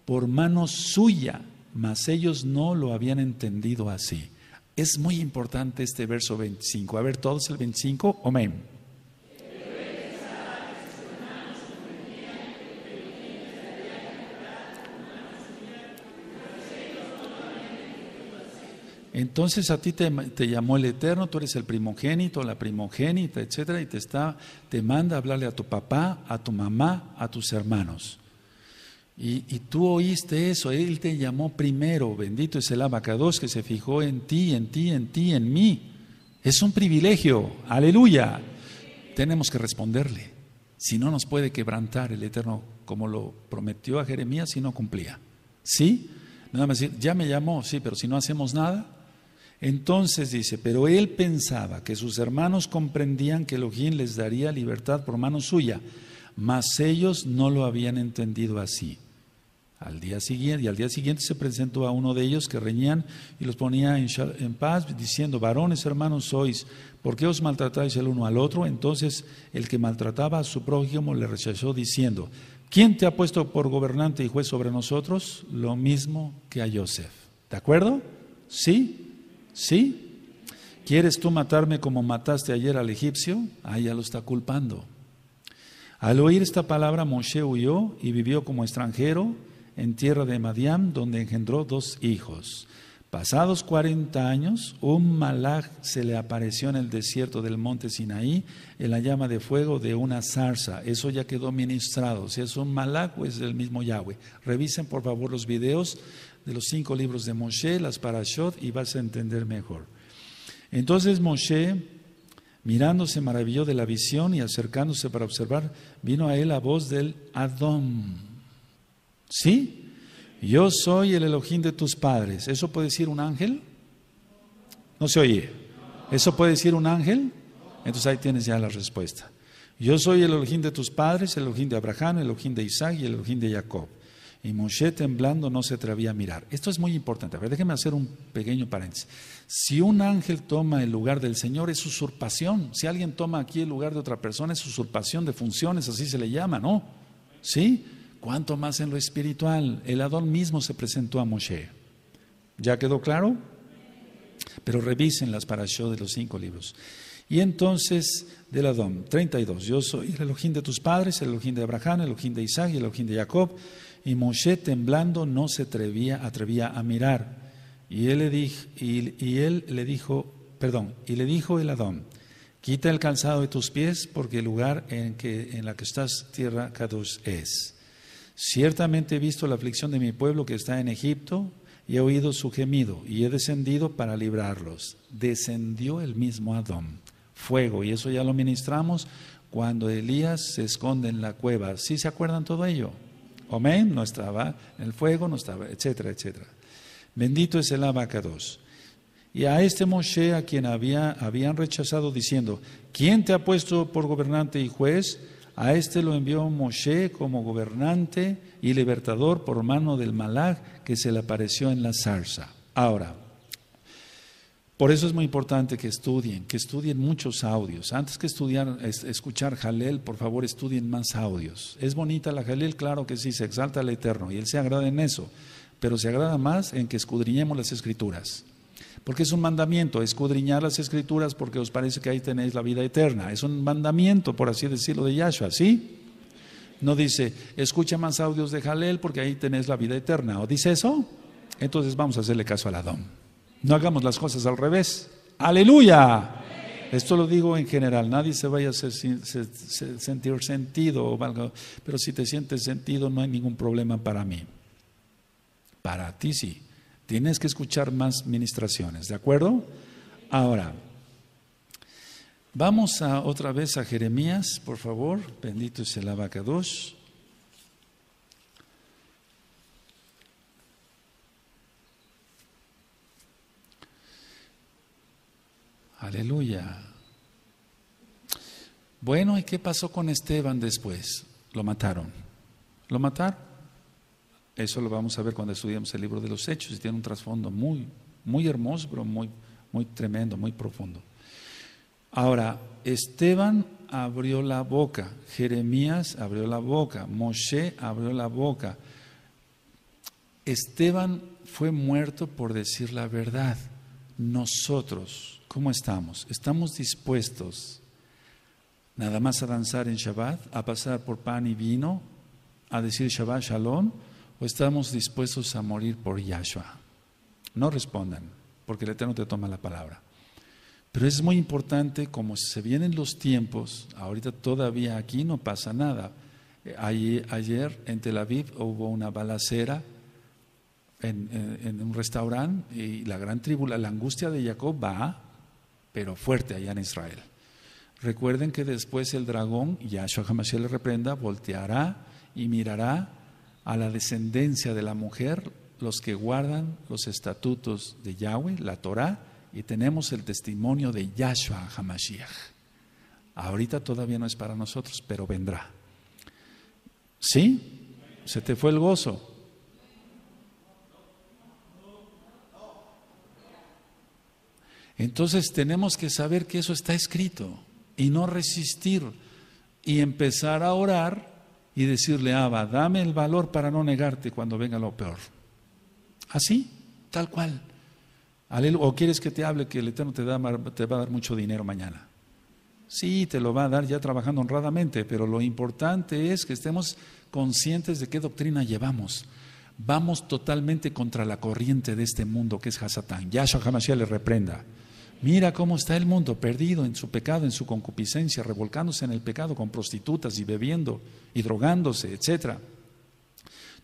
por mano suya, mas ellos no lo habían entendido así. Es muy importante este verso 25. A ver, todos el 25, amén. Entonces a ti te, llamó el Eterno, tú eres el primogénito, la primogénita, etcétera, y te está, te manda a hablarle a tu papá, a tu mamá, a tus hermanos. Y, y tú oíste eso, Él te llamó primero, bendito es el abacados que se fijó en ti, en ti, en ti, en mí. Es un privilegio, aleluya. Tenemos que responderle. Si no nos puede quebrantar el Eterno como lo prometió a Jeremías si no cumplía. ¿Sí? Nada más decir, ya me llamó, sí, pero si no hacemos nada, entonces dice, pero él pensaba que sus hermanos comprendían que Elohim les daría libertad por mano suya, mas ellos no lo habían entendido así. Al día siguiente, y al día siguiente se presentó a uno de ellos que reñían y los ponía en, paz, diciendo, varones hermanos sois, ¿por qué os maltratáis el uno al otro? Entonces el que maltrataba a su prójimo le rechazó diciendo, ¿quién te ha puesto por gobernante y juez sobre nosotros? Lo mismo que a Joseph. ¿De acuerdo? ¿Sí? ¿Sí? ¿Quieres tú matarme como mataste ayer al egipcio? Ahí ya lo está culpando. Al oír esta palabra, Moshe huyó y vivió como extranjero en tierra de Madiam, donde engendró dos hijos. Pasados 40 años, un malaj se le apareció en el desierto del monte Sinaí en la llama de fuego de una zarza. Eso ya quedó ministrado. Si es un malaj, pues es el mismo Yahweh. Revisen por favor los videos de los cinco libros de Moshe, las Parashot, y vas a entender mejor. Entonces Moshe, mirándose, maravilló de la visión y acercándose para observar, vino a él la voz del Adón. ¿Sí? Yo soy el Elohim de tus padres. ¿Eso puede decir un ángel? No se oye. ¿Eso puede decir un ángel? Entonces ahí tienes ya la respuesta. Yo soy el Elohim de tus padres, el Elohim de Abraham, el Elohim de Isaac y el Elohim de Jacob. Y Moshe temblando no se atrevía a mirar. Esto es muy importante. A ver, déjenme hacer un pequeño paréntesis. Si un ángel toma el lugar del Señor, es usurpación. Si alguien toma aquí el lugar de otra persona, es usurpación de funciones, así se le llama, ¿no? ¿Sí? Cuanto más en lo espiritual. El Adón mismo se presentó a Moshe. ¿Ya quedó claro? Pero revisen las yo de los cinco libros. Y entonces, del Adón, 32. Yo soy el Elohim de tus padres, el Elohim de Abraham, el Elohim de Isaac y el Elohim de Jacob y Moshe temblando no se atrevía, atrevía a mirar. Y él, le dijo, y, él le dijo, perdón, y le dijo el Adón, quita el calzado de tus pies porque el lugar en, que, en la que estás, tierra Kadosh, es. Ciertamente he visto la aflicción de mi pueblo que está en Egipto y he oído su gemido y he descendido para librarlos. Descendió el mismo Adón. Fuego, y eso ya lo ministramos cuando Elías se esconde en la cueva. ¿Sí se acuerdan todo ello? Amén, no estaba, el fuego no estaba, etcétera, etcétera. Bendito es el abacados. Y a este Moshe, a quien habían rechazado, diciendo, ¿quién te ha puesto por gobernante y juez? A este lo envió Moshe como gobernante y libertador por mano del Malach que se le apareció en la zarza. Ahora, por eso es muy importante que estudien, que estudien muchos audios. Antes que estudiar, escuchar Jalel, por favor estudien más audios. ¿Es bonita la Jalel? Claro que sí, se exalta al Eterno y Él se agrada en eso, pero se agrada más en que escudriñemos las Escrituras. Porque es un mandamiento, escudriñar las Escrituras porque os parece que ahí tenéis la vida eterna. Es un mandamiento, por así decirlo, de Yahshua, ¿sí? No dice, escucha más audios de Jalel porque ahí tenéis la vida eterna. ¿O dice eso? Entonces vamos a hacerle caso al Adón. No hagamos las cosas al revés. Aleluya. Esto lo digo en general, nadie se vaya a hacer, sentir sentido, pero si te sientes sentido no hay ningún problema para mí. Para ti sí. Tienes que escuchar más ministraciones, ¿de acuerdo? Ahora, vamos a otra vez a Jeremías, por favor. Bendito es el dos. Aleluya. Bueno, ¿y qué pasó con Esteban después? Lo mataron. ¿Lo mataron? Eso lo vamos a ver cuando estudiamos el libro de los Hechos y tiene un trasfondo muy, muy hermoso, pero muy, muy tremendo, muy profundo. Ahora, Esteban abrió la boca, Jeremías abrió la boca, Moshe abrió la boca. Esteban fue muerto por decir la verdad. Nosotros, ¿Cómo estamos? ¿Estamos dispuestos nada más a danzar en Shabbat, a pasar por pan y vino, a decir Shabbat Shalom? ¿O estamos dispuestos a morir por Yahshua? No respondan, porque el Eterno te toma la palabra. Pero es muy importante, como se vienen los tiempos, ahorita todavía aquí no pasa nada. Eh, ayer, en Tel Aviv hubo una balacera en, un restaurante y la gran tribula, la angustia de Jacob va pero fuerte allá en Israel. Recuerden que después el dragón, Yahshua Hamashiach le reprenda, volteará y mirará a la descendencia de la mujer, los que guardan los estatutos de Yahweh, la Torá, y tenemos el testimonio de Yahshua Hamashiach. Ahorita todavía no es para nosotros, pero vendrá. ¿Sí? Se te fue el gozo. Entonces tenemos que saber que eso está escrito y no resistir y empezar a orar y decirle, Abba, dame el valor para no negarte cuando venga lo peor. Así, tal cual. O quieres que te hable que el Eterno te, da, va a dar mucho dinero mañana. Sí, te lo va a dar ya trabajando honradamente, pero lo importante es que estemos conscientes de qué doctrina llevamos. Vamos totalmente contra la corriente de este mundo que es Hasatán. Yahshua Hamashiach le reprenda. Mira cómo está el mundo perdido en su pecado, en su concupiscencia, revolcándose en el pecado con prostitutas y bebiendo y drogándose, etc.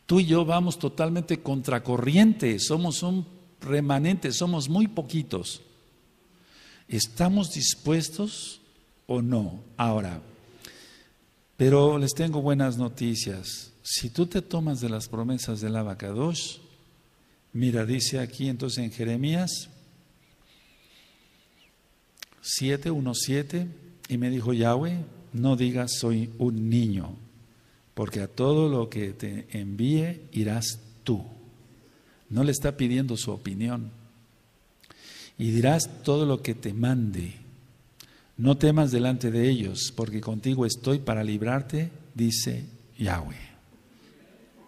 Tú y yo vamos totalmente contracorriente, somos un remanente, somos muy poquitos. ¿Estamos dispuestos o no? Ahora, pero les tengo buenas noticias. Si tú te tomas de las promesas del abacados, mira, dice aquí entonces en Jeremías 7:17 y me dijo Yahweh, no digas soy un niño, porque a todo lo que te envíe irás tú. No le está pidiendo su opinión. Y dirás todo lo que te mande. No temas delante de ellos, porque contigo estoy para librarte, dice Yahweh.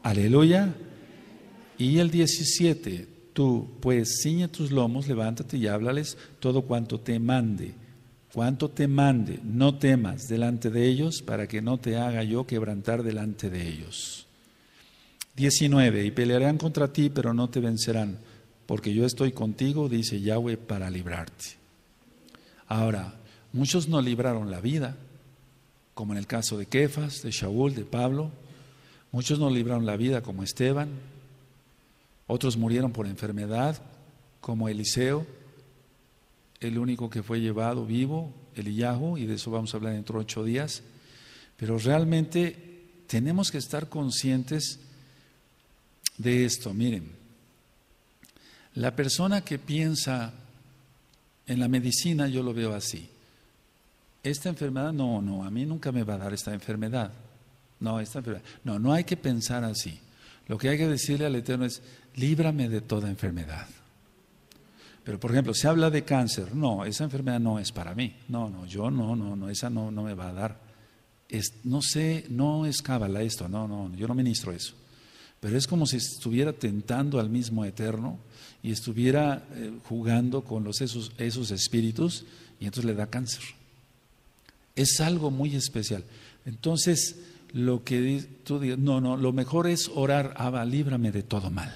Aleluya. Y el 17, Tú, pues, ciñe tus lomos, levántate y háblales todo cuanto te mande. Cuanto te mande, no temas delante de ellos, para que no te haga yo quebrantar delante de ellos. 19. Y pelearán contra ti, pero no te vencerán, porque yo estoy contigo, dice Yahweh, para librarte. Ahora, muchos no libraron la vida, como en el caso de Kefas, de Shaul, de Pablo. Muchos no libraron la vida, como Esteban, otros murieron por enfermedad, como Eliseo, el único que fue llevado vivo, Eliyahu, y de eso vamos a hablar dentro de ocho días. Pero realmente tenemos que estar conscientes de esto. Miren, la persona que piensa en la medicina, yo lo veo así. Esta enfermedad, no, no, a mí nunca me va a dar esta enfermedad. No, esta enfermedad. No, no hay que pensar así. Lo que hay que decirle al Eterno es, líbrame de toda enfermedad. Pero, por ejemplo, se habla de cáncer. No, esa enfermedad no es para mí. No, no, yo no, no, no, esa no, no me va a dar. Es, no sé, no es cábala esto. No, no, yo no ministro eso. Pero es como si estuviera tentando al mismo Eterno y estuviera eh, jugando con los, esos, esos espíritus y entonces le da cáncer. Es algo muy especial. Entonces, lo que tú digas, no, no, lo mejor es orar, Abba, líbrame de todo mal.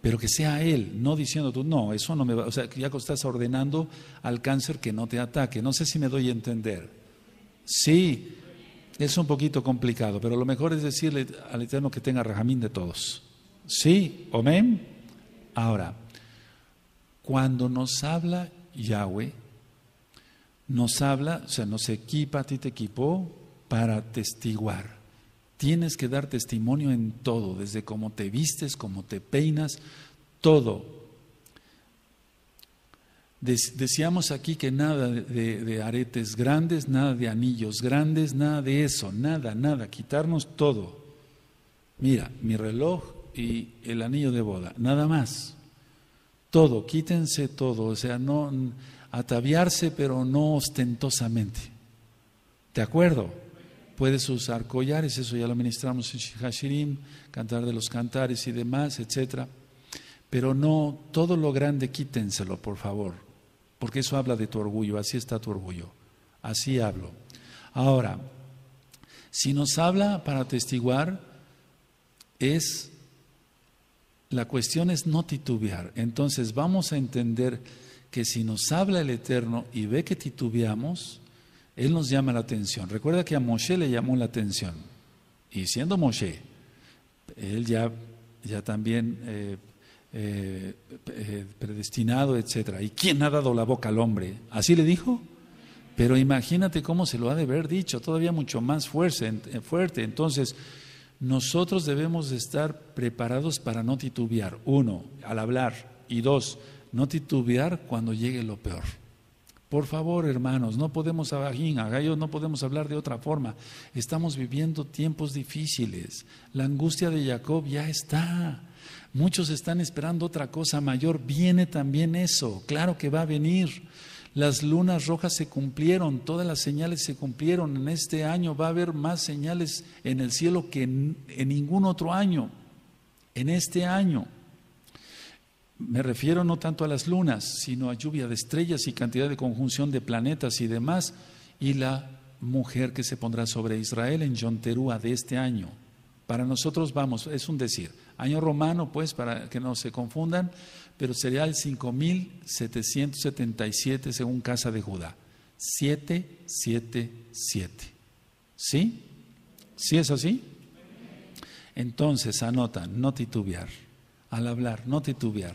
Pero que sea Él, no diciendo tú, no, eso no me va, o sea, que ya estás ordenando al cáncer que no te ataque. No sé si me doy a entender. Sí, es un poquito complicado, pero lo mejor es decirle al Eterno que tenga rajamín de todos. Sí, amén. Ahora, cuando nos habla Yahweh, nos habla, o sea, nos equipa, a ti te equipó, para testiguar. Tienes que dar testimonio en todo, desde cómo te vistes, cómo te peinas, todo. decíamos aquí que nada de, de aretes grandes, nada de anillos grandes, nada de eso, nada, nada, quitarnos todo. Mira, mi reloj y el anillo de boda, nada más. Todo, quítense todo, o sea, no ataviarse pero no ostentosamente. ¿De acuerdo? Puedes usar collares, eso ya lo ministramos en Shihashirim, Cantar de los Cantares y demás, etc. Pero no, todo lo grande quítenselo, por favor, porque eso habla de tu orgullo, así está tu orgullo, así hablo. Ahora, si nos habla para atestiguar, es la cuestión es no titubear. Entonces vamos a entender que si nos habla el Eterno y ve que titubeamos, él nos llama la atención. Recuerda que a Moshe le llamó la atención. Y siendo Moshe, él ya, ya también eh, eh, eh, predestinado, etc. ¿Y quién ha dado la boca al hombre? ¿Así le dijo? Pero imagínate cómo se lo ha de haber dicho, todavía mucho más fuerte. Entonces, nosotros debemos estar preparados para no titubear, uno, al hablar, y dos, no titubear cuando llegue lo peor. Por favor, hermanos, no podemos, no podemos hablar de otra forma. Estamos viviendo tiempos difíciles. La angustia de Jacob ya está. Muchos están esperando otra cosa mayor. Viene también eso. Claro que va a venir. Las lunas rojas se cumplieron, todas las señales se cumplieron. En este año va a haber más señales en el cielo que en ningún otro año. En este año. Me refiero no tanto a las lunas, sino a lluvia de estrellas y cantidad de conjunción de planetas y demás, y la mujer que se pondrá sobre Israel en Yonterúa de este año. Para nosotros vamos, es un decir, año romano, pues, para que no se confundan, pero sería el 5777 según Casa de Judá. 777. ¿Sí? ¿Sí es así? Entonces, anota, no titubear. Al hablar, no titubear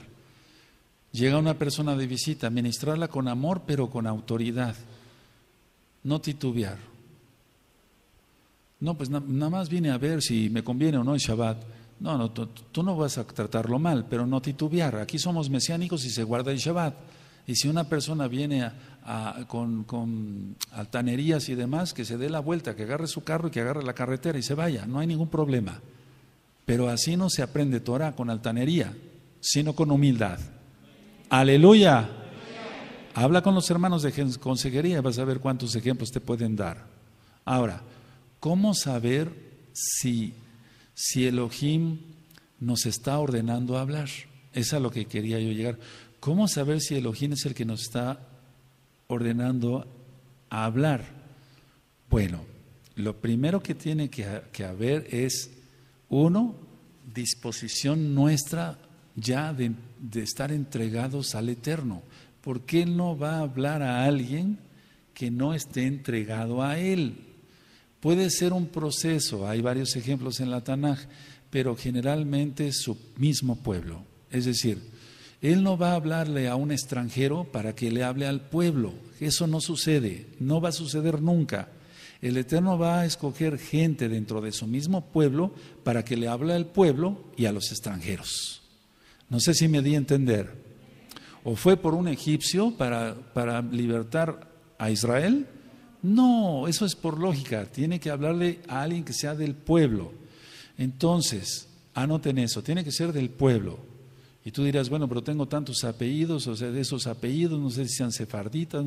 Llega una persona de visita, ministrarla con amor, pero con autoridad. No titubear. No, pues nada más viene a ver si me conviene o no el Shabbat. No, no, tú no vas a tratarlo mal, pero no titubear. Aquí somos mesiánicos y se guarda el Shabbat. Y si una persona viene con, con, altanerías y demás, que se dé la vuelta, que agarre su carro y que agarre la carretera y se vaya, no hay ningún problema. Pero así no se aprende Torah con altanería, sino con humildad. Aleluya. Habla con los hermanos de consejería, vas a ver cuántos ejemplos te pueden dar. Ahora, ¿cómo saber si, si Elohim nos está ordenando hablar? Es a lo que quería yo llegar. ¿Cómo saber si Elohim es el que nos está ordenando hablar? Bueno, lo primero que tiene que, que haber es, uno, disposición nuestra ya de de estar entregados al Eterno. ¿Por qué no va a hablar a alguien que no esté entregado a Él? Puede ser un proceso, hay varios ejemplos en la Tanaj, pero generalmente su mismo pueblo. Es decir, Él no va a hablarle a un extranjero para que le hable al pueblo. Eso no sucede, no va a suceder nunca. El Eterno va a escoger gente dentro de su mismo pueblo para que le hable al pueblo y a los extranjeros. No sé si me di a entender. ¿O fue por un egipcio para, para libertar a Israel? No, eso es por lógica. Tiene que hablarle a alguien que sea del pueblo. Entonces, anoten eso, tiene que ser del pueblo. Y tú dirás, bueno, pero tengo tantos apellidos, o sea, de esos apellidos, no sé si sean sefarditas,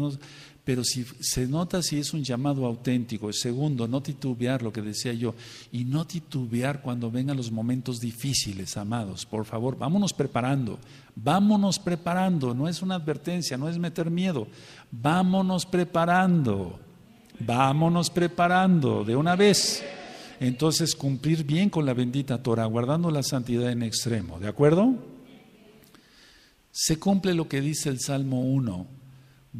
pero si se nota si es un llamado auténtico. Segundo, no titubear, lo que decía yo, y no titubear cuando vengan los momentos difíciles, amados. Por favor, vámonos preparando, vámonos preparando, no es una advertencia, no es meter miedo, vámonos preparando, vámonos preparando de una vez. Entonces, cumplir bien con la bendita Torah, guardando la santidad en extremo, ¿de acuerdo? se cumple lo que dice el Salmo 1,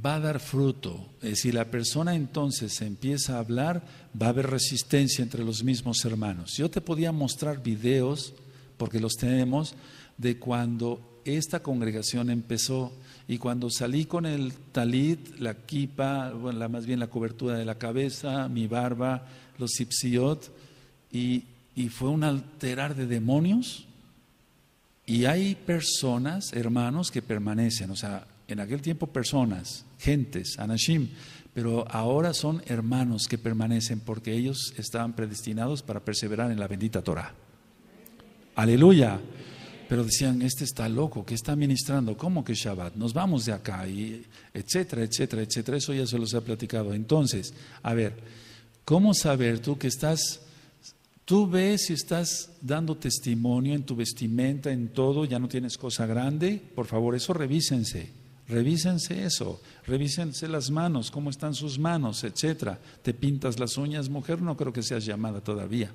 va a dar fruto. si la persona entonces empieza a hablar, va a haber resistencia entre los mismos hermanos. Yo te podía mostrar videos, porque los tenemos, de cuando esta congregación empezó y cuando salí con el talit, la kipa, la, más bien la cobertura de la cabeza, mi barba, los sipsiot, y fue un alterar de demonios y hay personas, hermanos, que permanecen, o sea, en aquel tiempo personas, gentes, anashim, pero ahora son hermanos que permanecen porque ellos estaban predestinados para perseverar en la bendita Torah. Aleluya. Pero decían, este está loco, que está ministrando, ¿cómo que Shabbat? Nos vamos de acá, y etcétera, etcétera, etcétera. Eso ya se los he platicado. Entonces, a ver, ¿cómo saber tú que estás Tú ves si estás dando testimonio en tu vestimenta, en todo, ya no tienes cosa grande. Por favor, eso revísense. Revísense eso. Revísense las manos, cómo están sus manos, etcétera. Te pintas las uñas, mujer, no creo que seas llamada todavía,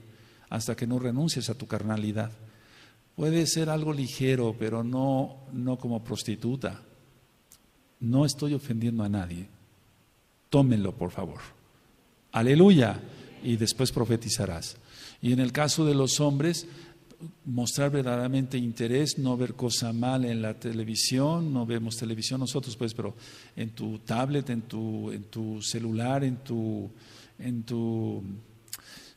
hasta que no renuncies a tu carnalidad. Puede ser algo ligero, pero no, no como prostituta. No estoy ofendiendo a nadie. Tómenlo, por favor. Aleluya. Y después profetizarás. Y en el caso de los hombres, mostrar verdaderamente interés, no ver cosa mal en la televisión, no vemos televisión nosotros pues, pero en tu tablet, en tu, en tu celular, en tu, en tu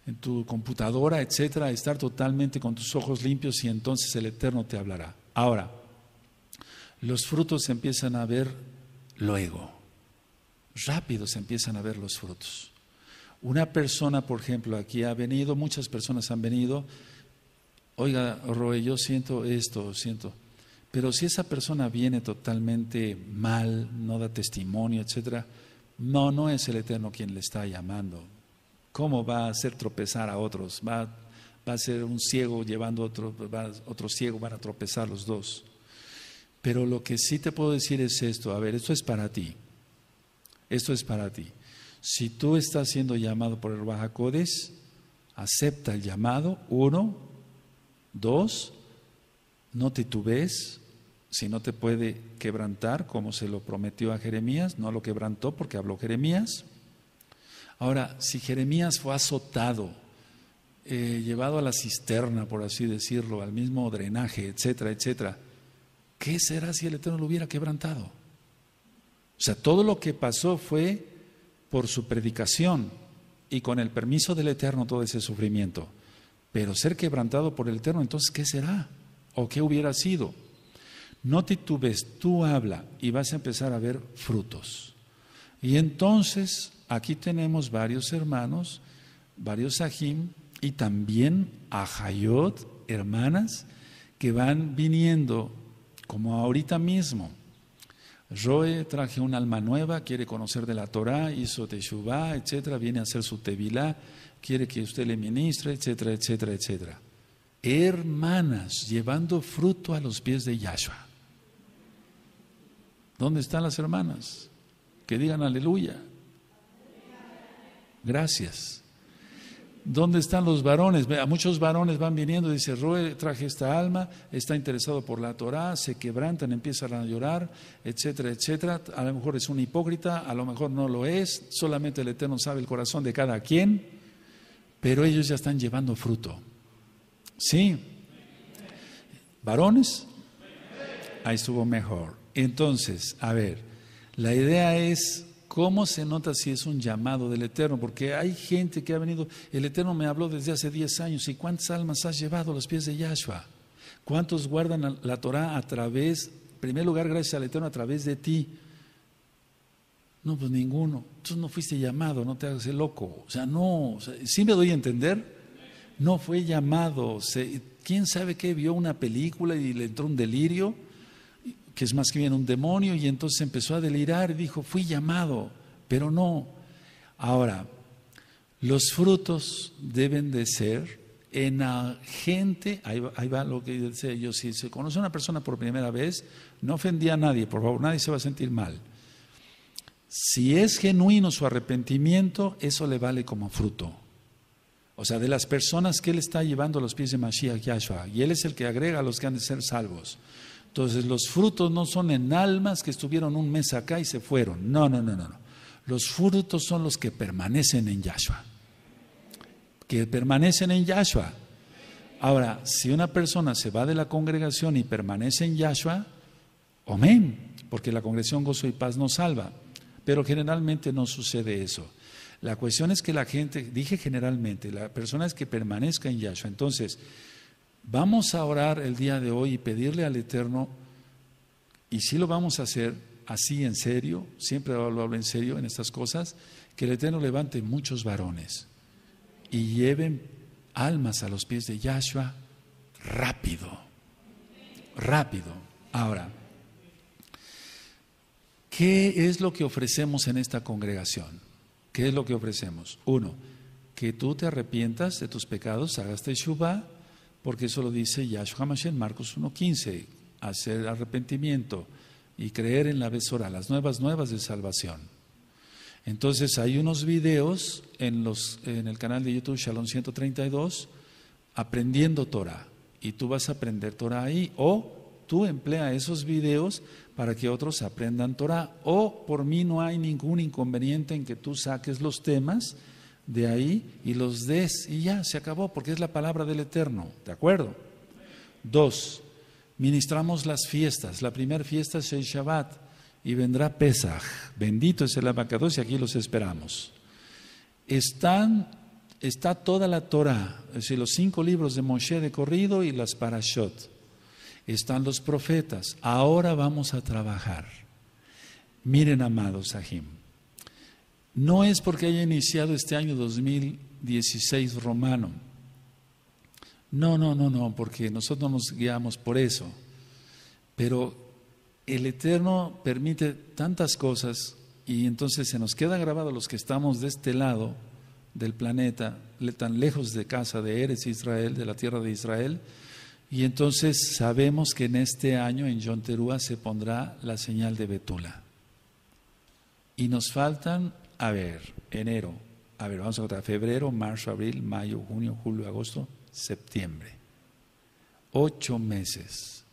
en tu computadora, etcétera, estar totalmente con tus ojos limpios y entonces el Eterno te hablará. Ahora, los frutos se empiezan a ver luego. Rápido se empiezan a ver los frutos. Una persona, por ejemplo, aquí ha venido, muchas personas han venido, oiga, Roe, yo siento esto, siento. Pero si esa persona viene totalmente mal, no da testimonio, etcétera, no, no es el Eterno quien le está llamando. ¿Cómo va a hacer tropezar a otros? Va, a ser un ciego llevando otro, otro ciego, van a tropezar los dos. Pero lo que sí te puedo decir es esto, a ver, esto es para ti. Esto es para ti. Si tú estás siendo llamado por el Bajacodes, acepta el llamado, uno, dos, no titubes, si no te puede quebrantar, como se lo prometió a Jeremías, no lo quebrantó porque habló Jeremías. Ahora, si Jeremías fue azotado, eh, llevado a la cisterna, por así decirlo, al mismo drenaje, etcétera, etcétera, ¿qué será si el Eterno lo hubiera quebrantado? O sea, todo lo que pasó fue por su predicación y con el permiso del Eterno todo ese sufrimiento. Pero ser quebrantado por el Eterno, entonces, ¿qué será? ¿O qué hubiera sido? No titubes, tú habla y vas a empezar a ver frutos. Y entonces, aquí tenemos varios hermanos, varios ajim y también a ajayot, hermanas, que van viniendo como ahorita mismo Roe traje un alma nueva, quiere conocer de la Torah, hizo Teshuvah, etcétera, viene a hacer su Tevilá, quiere que usted le ministre, etcétera, etcétera, etcétera. Hermanas llevando fruto a los pies de Yahshua. ¿Dónde están las hermanas? Que digan aleluya. Gracias. ¿Dónde están los varones? A muchos varones van viniendo, y dice, Rue, traje esta alma, está interesado por la Torá, se quebrantan, empiezan a llorar, etcétera, etcétera. A lo mejor es un hipócrita, a lo mejor no lo es, solamente el Eterno sabe el corazón de cada quien, pero ellos ya están llevando fruto. ¿Sí? ¿Varones? Ahí estuvo mejor. Entonces, a ver, la idea es ¿Cómo se nota si es un llamado del Eterno? Porque hay gente que ha venido, el Eterno me habló desde hace 10 años, ¿y cuántas almas has llevado a los pies de Yahshua? ¿Cuántos guardan la Torah a través, en primer lugar, gracias al Eterno, a través de ti? No, pues ninguno. Tú no fuiste llamado, no te hagas loco. O sea, no, si ¿sí me doy a entender? No fue llamado. ¿Quién sabe qué? Vio una película y le entró un delirio que es más que bien un demonio, y entonces empezó a delirar dijo, fui llamado, pero no. Ahora, los frutos deben de ser en la gente, ahí va, lo que dice yo, si se conoce a una persona por primera vez, no ofendía a nadie, por favor, nadie se va a sentir mal. Si es genuino su arrepentimiento, eso le vale como fruto. O sea, de las personas que él está llevando a los pies de Mashiach Yahshua, y él es el que agrega a los que han de ser salvos. Entonces los frutos no son en almas que estuvieron un mes acá y se fueron. No, no, no, no. Los frutos son los que permanecen en Yahshua. Que permanecen en Yahshua. Ahora, si una persona se va de la congregación y permanece en Yahshua, amén, porque la congregación gozo y paz nos salva. Pero generalmente no sucede eso. La cuestión es que la gente, dije generalmente, la persona es que permanezca en Yahshua. Entonces, Vamos a orar el día de hoy y pedirle al Eterno, y si lo vamos a hacer así en serio, siempre lo hablo en serio en estas cosas, que el Eterno levante muchos varones y lleven almas a los pies de Yahshua rápido, rápido. Ahora, ¿qué es lo que ofrecemos en esta congregación? ¿Qué es lo que ofrecemos? Uno, que tú te arrepientas de tus pecados, hagas teshuvah, porque eso lo dice Yahshua en Marcos 1.15, hacer arrepentimiento y creer en la besora, las nuevas nuevas de salvación. Entonces hay unos videos en, los, en el canal de YouTube Shalom 132, aprendiendo Torah, y tú vas a aprender Torah ahí, o tú emplea esos videos para que otros aprendan Torah, o por mí no hay ningún inconveniente en que tú saques los temas de ahí y los des y ya se acabó, porque es la palabra del Eterno, ¿de acuerdo? Dos, ministramos las fiestas. La primera fiesta es el Shabbat y vendrá Pesaj. Bendito es el abacados y aquí los esperamos. está toda la Torah, es decir, los cinco libros de Moshe de corrido y las parashot. Están los profetas. Ahora vamos a trabajar. Miren, amados ajim no es porque haya iniciado este año 2016 romano. No, no, no, no, porque nosotros nos guiamos por eso. Pero el Eterno permite tantas cosas y entonces se nos queda grabado los que estamos de este lado del planeta, tan lejos de casa de Eres Israel, de la tierra de Israel, y entonces sabemos que en este año en Yonterúa se pondrá la señal de Betula. Y nos faltan a ver, enero. A ver, vamos a contar. Febrero, marzo, abril, mayo, junio, julio, agosto, septiembre. Ocho meses.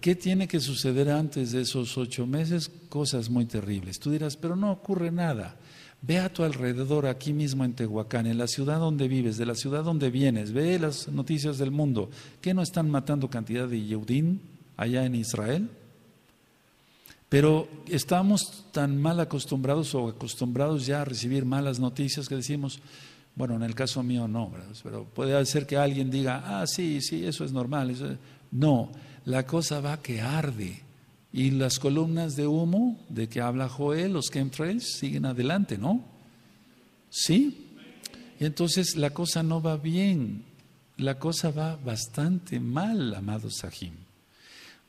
¿Qué tiene que suceder antes de esos ocho meses? Cosas muy terribles. Tú dirás, pero no ocurre nada. Ve a tu alrededor, aquí mismo en Tehuacán, en la ciudad donde vives, de la ciudad donde vienes, ve las noticias del mundo. ¿Qué no están matando cantidad de Yeudín allá en Israel? Pero estamos tan mal acostumbrados o acostumbrados ya a recibir malas noticias que decimos, bueno, en el caso mío no, pero puede ser que alguien diga, ah, sí, sí, eso es normal. No, la cosa va que arde. Y las columnas de humo de que habla Joel, los chemtrails, siguen adelante, ¿no? ¿Sí? entonces la cosa no va bien, la cosa va bastante mal, amado Sahim.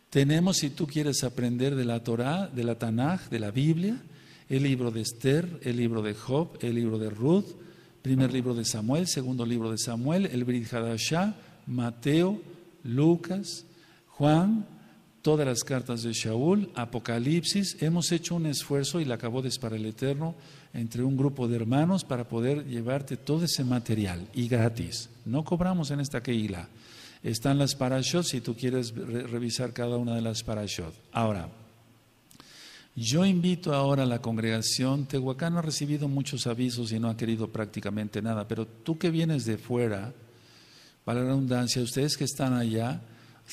Tenemos, si tú quieres aprender de la Torá, de la Tanaj, de la Biblia, el libro de Esther, el libro de Job, el libro de Ruth, primer libro de Samuel, segundo libro de Samuel, el Brit Hadashah, Mateo, Lucas, Juan, todas las cartas de Shaul, Apocalipsis. Hemos hecho un esfuerzo, y la acabó de para el Eterno, entre un grupo de hermanos para poder llevarte todo ese material y gratis. No cobramos en esta Keilah. Están las parashot si tú quieres revisar cada una de las parashot. Ahora, yo invito ahora a la congregación, Tehuacán no ha recibido muchos avisos y no ha querido prácticamente nada, pero tú que vienes de fuera, para la redundancia, ustedes que están allá,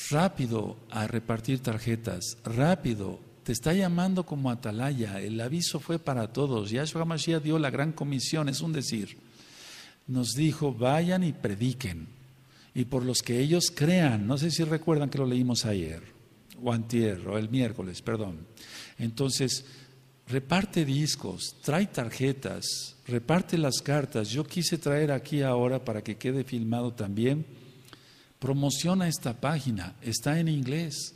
rápido a repartir tarjetas, rápido te está llamando como atalaya. El aviso fue para todos. Yahshua Mashiach dio la gran comisión, es un decir. Nos dijo, vayan y prediquen y por los que ellos crean. No sé si recuerdan que lo leímos ayer, o antier, o el miércoles, perdón. Entonces, reparte discos, trae tarjetas, reparte las cartas. Yo quise traer aquí ahora para que quede filmado también. Promociona esta página, está en inglés.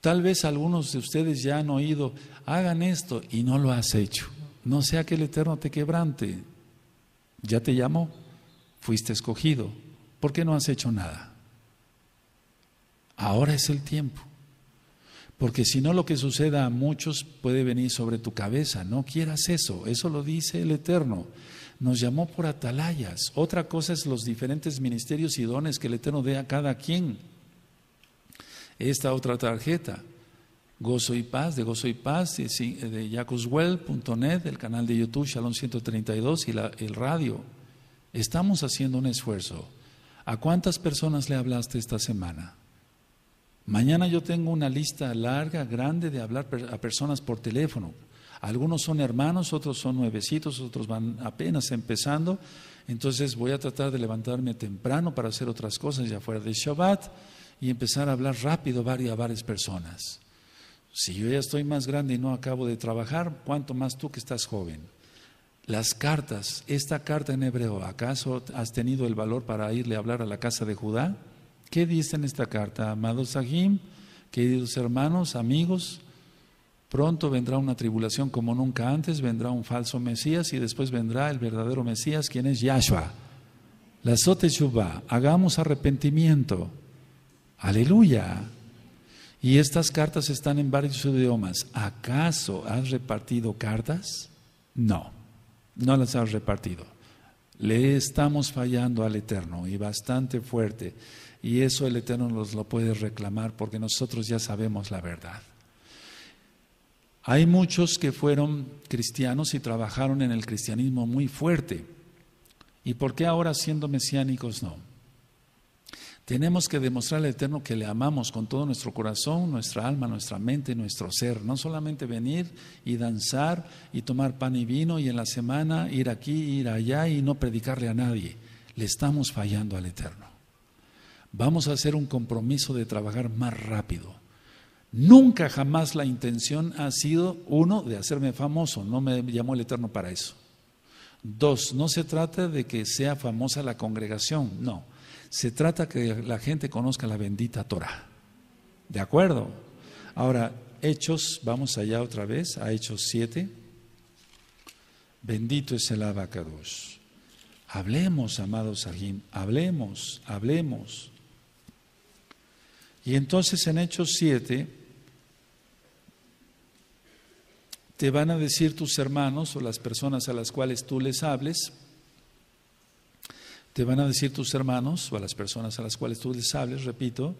Tal vez algunos de ustedes ya han oído, hagan esto y no lo has hecho. No sea que el Eterno te quebrante. Ya te llamó, fuiste escogido, ¿Por qué no has hecho nada? Ahora es el tiempo. Porque si no, lo que suceda a muchos puede venir sobre tu cabeza. No quieras eso. Eso lo dice el Eterno. Nos llamó por atalayas. Otra cosa es los diferentes ministerios y dones que el Eterno dé a cada quien. Esta otra tarjeta. Gozo y Paz, de Gozo y Paz, de jacoswell.net, el canal de YouTube Shalom 132 y el radio. Estamos haciendo un esfuerzo. ¿A cuántas personas le hablaste esta semana? Mañana yo tengo una lista larga, grande de hablar a personas por teléfono. Algunos son hermanos, otros son nuevecitos, otros van apenas empezando. Entonces voy a tratar de levantarme temprano para hacer otras cosas ya fuera de Shabbat y empezar a hablar rápido a varias personas. Si yo ya estoy más grande y no acabo de trabajar, ¿cuánto más tú que estás joven? Las cartas, esta carta en hebreo, ¿acaso has tenido el valor para irle a hablar a la casa de Judá? ¿Qué dice en esta carta, amados Sahim, queridos hermanos, amigos? Pronto vendrá una tribulación como nunca antes, vendrá un falso Mesías y después vendrá el verdadero Mesías, quien es Yahshua. La Yuvá, hagamos arrepentimiento. Aleluya. Y estas cartas están en varios idiomas. ¿Acaso has repartido cartas? No no las has repartido. Le estamos fallando al Eterno y bastante fuerte. Y eso el Eterno nos lo puede reclamar porque nosotros ya sabemos la verdad. Hay muchos que fueron cristianos y trabajaron en el cristianismo muy fuerte. ¿Y por qué ahora siendo mesiánicos no? Tenemos que demostrar al Eterno que le amamos con todo nuestro corazón, nuestra alma, nuestra mente, nuestro ser. No solamente venir y danzar y tomar pan y vino y en la semana ir aquí, ir allá y no predicarle a nadie. Le estamos fallando al Eterno. Vamos a hacer un compromiso de trabajar más rápido. Nunca jamás la intención ha sido, uno, de hacerme famoso. No me llamó el Eterno para eso. Dos, no se trata de que sea famosa la congregación. No. Se trata que la gente conozca la bendita Torah. ¿De acuerdo? Ahora, Hechos, vamos allá otra vez, a Hechos 7. Bendito es el abacados. Hablemos, amados Sahim, hablemos, hablemos. Y entonces en Hechos 7 te van a decir tus hermanos o las personas a las cuales tú les hables, te van a decir tus hermanos o a las personas a las cuales tú les hables, repito,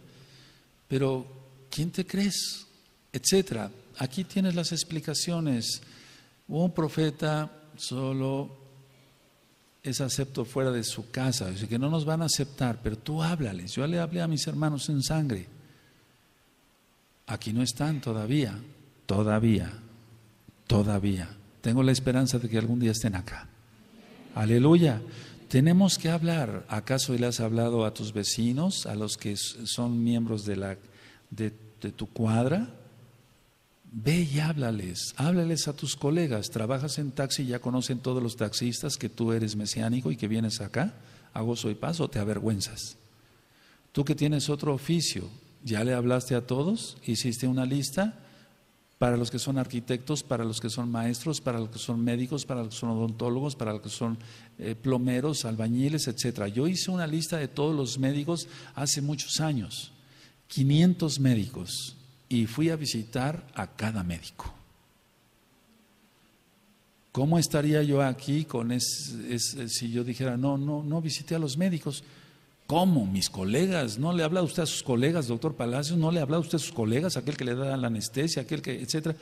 pero ¿quién te crees? Etcétera. Aquí tienes las explicaciones. Un profeta solo es acepto fuera de su casa, dice que no nos van a aceptar, pero tú háblales. Yo le hablé a mis hermanos en sangre. Aquí no están todavía, todavía, todavía. Tengo la esperanza de que algún día estén acá. Aleluya. Tenemos que hablar. ¿Acaso le has hablado a tus vecinos, a los que son miembros de, la, de, tu cuadra? Ve y háblales, háblales a tus colegas. Trabajas en taxi, ya conocen todos los taxistas que tú eres mesiánico y que vienes acá a gozo y paz o te avergüenzas. Tú que tienes otro oficio, ya le hablaste a todos, hiciste una lista para los que son arquitectos, para los que son maestros, para los que son médicos, para los que son odontólogos, para los que son eh, plomeros, albañiles, etcétera. Yo hice una lista de todos los médicos hace muchos años, 500 médicos, y fui a visitar a cada médico. ¿Cómo estaría yo aquí con si yo dijera, no, no, no visité a los médicos? ¿Cómo? Mis colegas, ¿no le habla usted a sus colegas, doctor Palacios? ¿No le habla usted a sus colegas, aquel que le da la anestesia, aquel que, etcétera?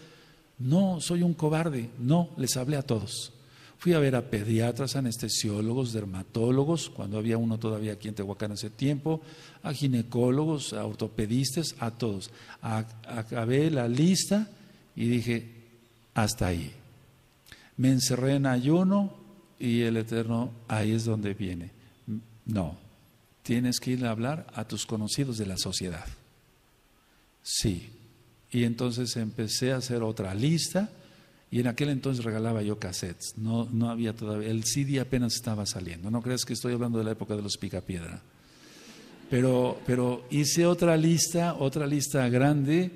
No, soy un cobarde, no, les hablé a todos. Fui a ver a pediatras, anestesiólogos, dermatólogos, cuando había uno todavía aquí en Tehuacán hace tiempo, a ginecólogos, a ortopedistas, a todos. acabé la lista y dije, hasta ahí. Me encerré en ayuno y el Eterno, ahí es donde viene. No, tienes que ir a hablar a tus conocidos de la sociedad. Sí. Y entonces empecé a hacer otra lista y en aquel entonces regalaba yo cassettes. No, no había todavía, el CD apenas estaba saliendo. No crees que estoy hablando de la época de los picapiedra. Pero, pero hice otra lista, otra lista grande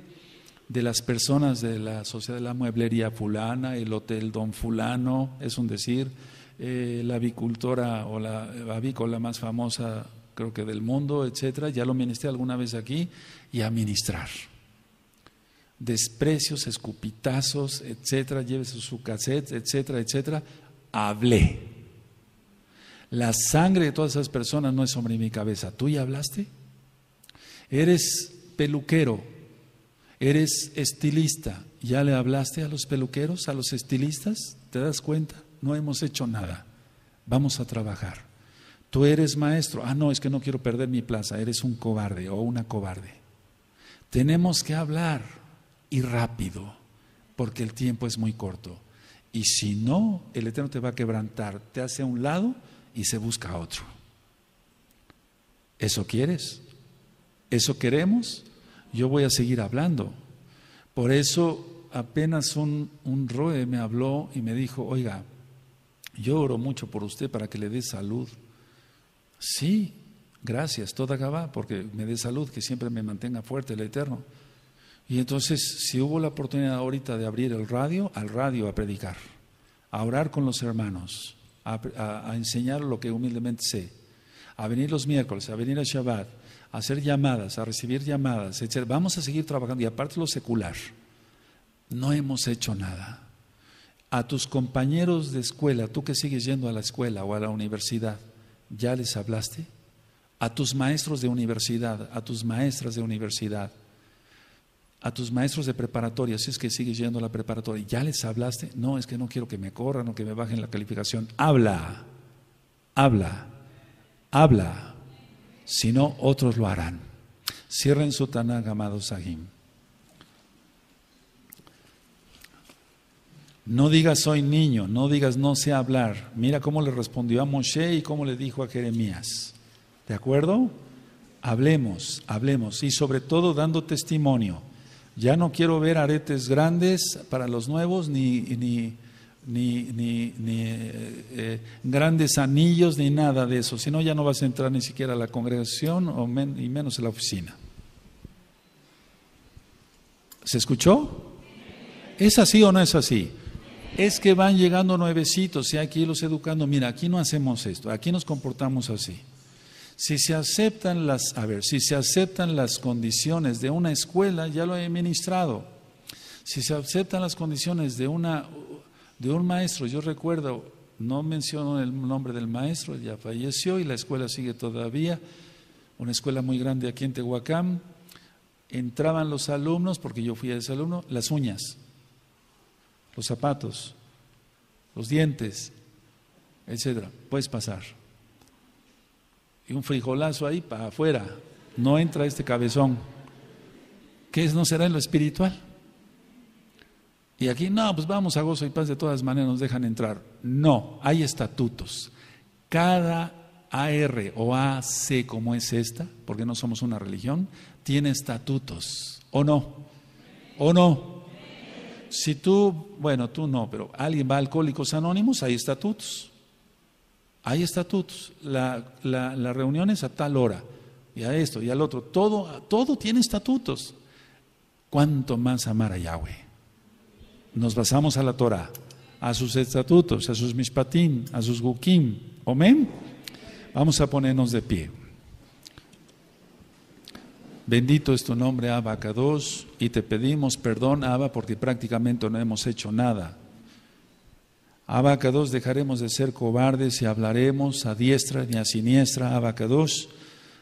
de las personas de la sociedad de la mueblería fulana, el hotel don fulano, es un decir, eh, la avicultora o la avícola más famosa creo que del mundo, etcétera, ya lo ministré alguna vez aquí, y a ministrar. Desprecios, escupitazos, etcétera, lleves su cassette, etcétera, etcétera. Hablé. La sangre de todas esas personas no es sobre mi cabeza. ¿Tú ya hablaste? Eres peluquero, eres estilista. ¿Ya le hablaste a los peluqueros, a los estilistas? ¿Te das cuenta? No hemos hecho nada. Vamos a trabajar. Tú eres maestro. Ah, no, es que no quiero perder mi plaza. Eres un cobarde o una cobarde. Tenemos que hablar y rápido, porque el tiempo es muy corto. Y si no, el Eterno te va a quebrantar, te hace a un lado y se busca a otro. ¿Eso quieres? ¿Eso queremos? Yo voy a seguir hablando. Por eso apenas un, un roe me habló y me dijo, oiga, yo oro mucho por usted para que le dé salud. Sí, gracias, toda acaba, porque me dé salud, que siempre me mantenga fuerte el Eterno. Y entonces, si hubo la oportunidad ahorita de abrir el radio, al radio a predicar, a orar con los hermanos, a, enseñar lo que humildemente sé, a venir los miércoles, a venir a Shabbat, a hacer llamadas, a recibir llamadas, etc. Vamos a seguir trabajando y aparte lo secular. No hemos hecho nada. A tus compañeros de escuela, tú que sigues yendo a la escuela o a la universidad, ¿Ya les hablaste? A tus maestros de universidad, a tus maestras de universidad, a tus maestros de preparatoria, si es que sigues yendo a la preparatoria, ¿ya les hablaste? No, es que no quiero que me corran o que me bajen la calificación. Habla, habla, habla, si no, otros lo harán. Cierren su tanag, amados Sahim. No digas soy niño, no digas no sé hablar. Mira cómo le respondió a Moshe y cómo le dijo a Jeremías. ¿De acuerdo? Hablemos, hablemos y sobre todo dando testimonio. Ya no quiero ver aretes grandes para los nuevos, ni, eh, eh, grandes anillos, ni nada de eso. Si no, ya no vas a entrar ni siquiera a la congregación o y menos a la oficina. ¿Se escuchó? ¿Es así o no es así? Es que van llegando nuevecitos y aquí los educando. Mira, aquí no hacemos esto, aquí nos comportamos así. Si se aceptan las, a ver, si se aceptan las condiciones de una escuela, ya lo he ministrado. Si se aceptan las condiciones de una de un maestro, yo recuerdo, no menciono el nombre del maestro, ya falleció y la escuela sigue todavía, una escuela muy grande aquí en Tehuacán. Entraban los alumnos, porque yo fui a ese alumno, las uñas los zapatos, los dientes, etcétera. Puedes pasar. Y un frijolazo ahí para afuera. No entra este cabezón. ¿Qué es? ¿No será en lo espiritual? Y aquí, no, pues vamos a gozo y paz, de todas maneras nos dejan entrar. No, hay estatutos. Cada AR o AC, como es esta, porque no somos una religión, tiene estatutos. ¿O no? ¿O no? si tú, bueno, tú no, pero alguien va Alcohólicos Anónimos, hay estatutos. Hay estatutos. La, la, reunión es a tal hora, y a esto, y al otro. Todo, todo tiene estatutos. ¿Cuánto más amar a Yahweh? Nos basamos a la Torah, a sus estatutos, a sus mishpatim, a sus gukim. Amén. Vamos a ponernos de pie. Bendito es tu nombre, Abba 2 y te pedimos perdón, Abba, porque prácticamente no hemos hecho nada. Abba 2 dejaremos de ser cobardes y hablaremos a diestra ni a siniestra, Abba 2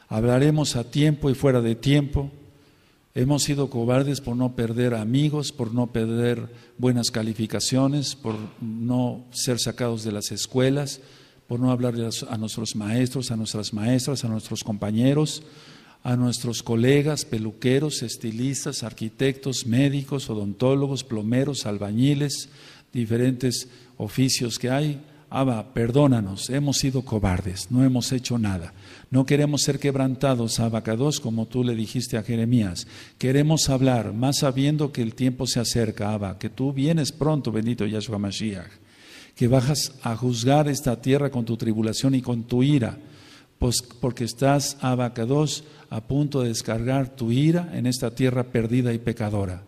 Hablaremos a tiempo y fuera de tiempo. Hemos sido cobardes por no perder amigos, por no perder buenas calificaciones, por no ser sacados de las escuelas, por no hablar a nuestros maestros, a nuestras maestras, a nuestros compañeros a nuestros colegas peluqueros, estilistas, arquitectos, médicos, odontólogos, plomeros, albañiles, diferentes oficios que hay. Abba, perdónanos, hemos sido cobardes, no hemos hecho nada. No queremos ser quebrantados, Abacados, como tú le dijiste a Jeremías. Queremos hablar, más sabiendo que el tiempo se acerca, Abba, que tú vienes pronto, bendito Yahshua Mashiach, que bajas a juzgar esta tierra con tu tribulación y con tu ira pues, porque estás, abacados, a punto de descargar tu ira en esta tierra perdida y pecadora.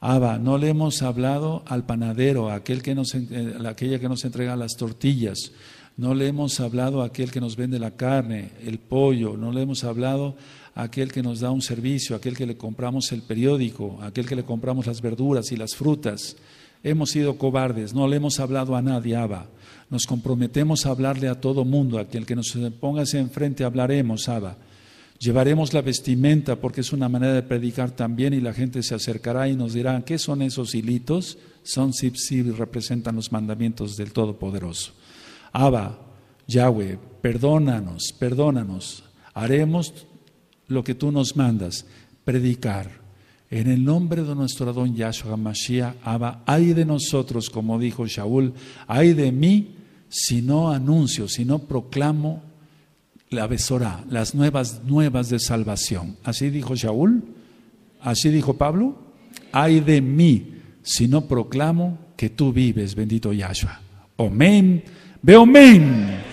Abba, no le hemos hablado al panadero, aquel eh, aquella que nos entrega las tortillas, no le hemos hablado a aquel que nos vende la carne, el pollo, no le hemos hablado a aquel que nos da un servicio, a aquel que le compramos el periódico, a aquel que le compramos las verduras y las frutas. Hemos sido cobardes, no le hemos hablado a nadie, Abba. Nos comprometemos a hablarle a todo mundo, a quien que nos pongas enfrente hablaremos, Abba. Llevaremos la vestimenta porque es una manera de predicar también y la gente se acercará y nos dirá, ¿qué son esos hilitos? Son sip y representan los mandamientos del Todopoderoso. Abba, Yahweh, perdónanos, perdónanos. Haremos lo que tú nos mandas, predicar. En el nombre de nuestro Adón Yahshua Mashiach, Abba, ay de nosotros, como dijo Shaul, ay de mí si no anuncio, si no proclamo la besorá, las nuevas nuevas de salvación. Así dijo Saúl así dijo Pablo, ay de mí si no proclamo que tú vives, bendito Yahshua. Amén, ve amén.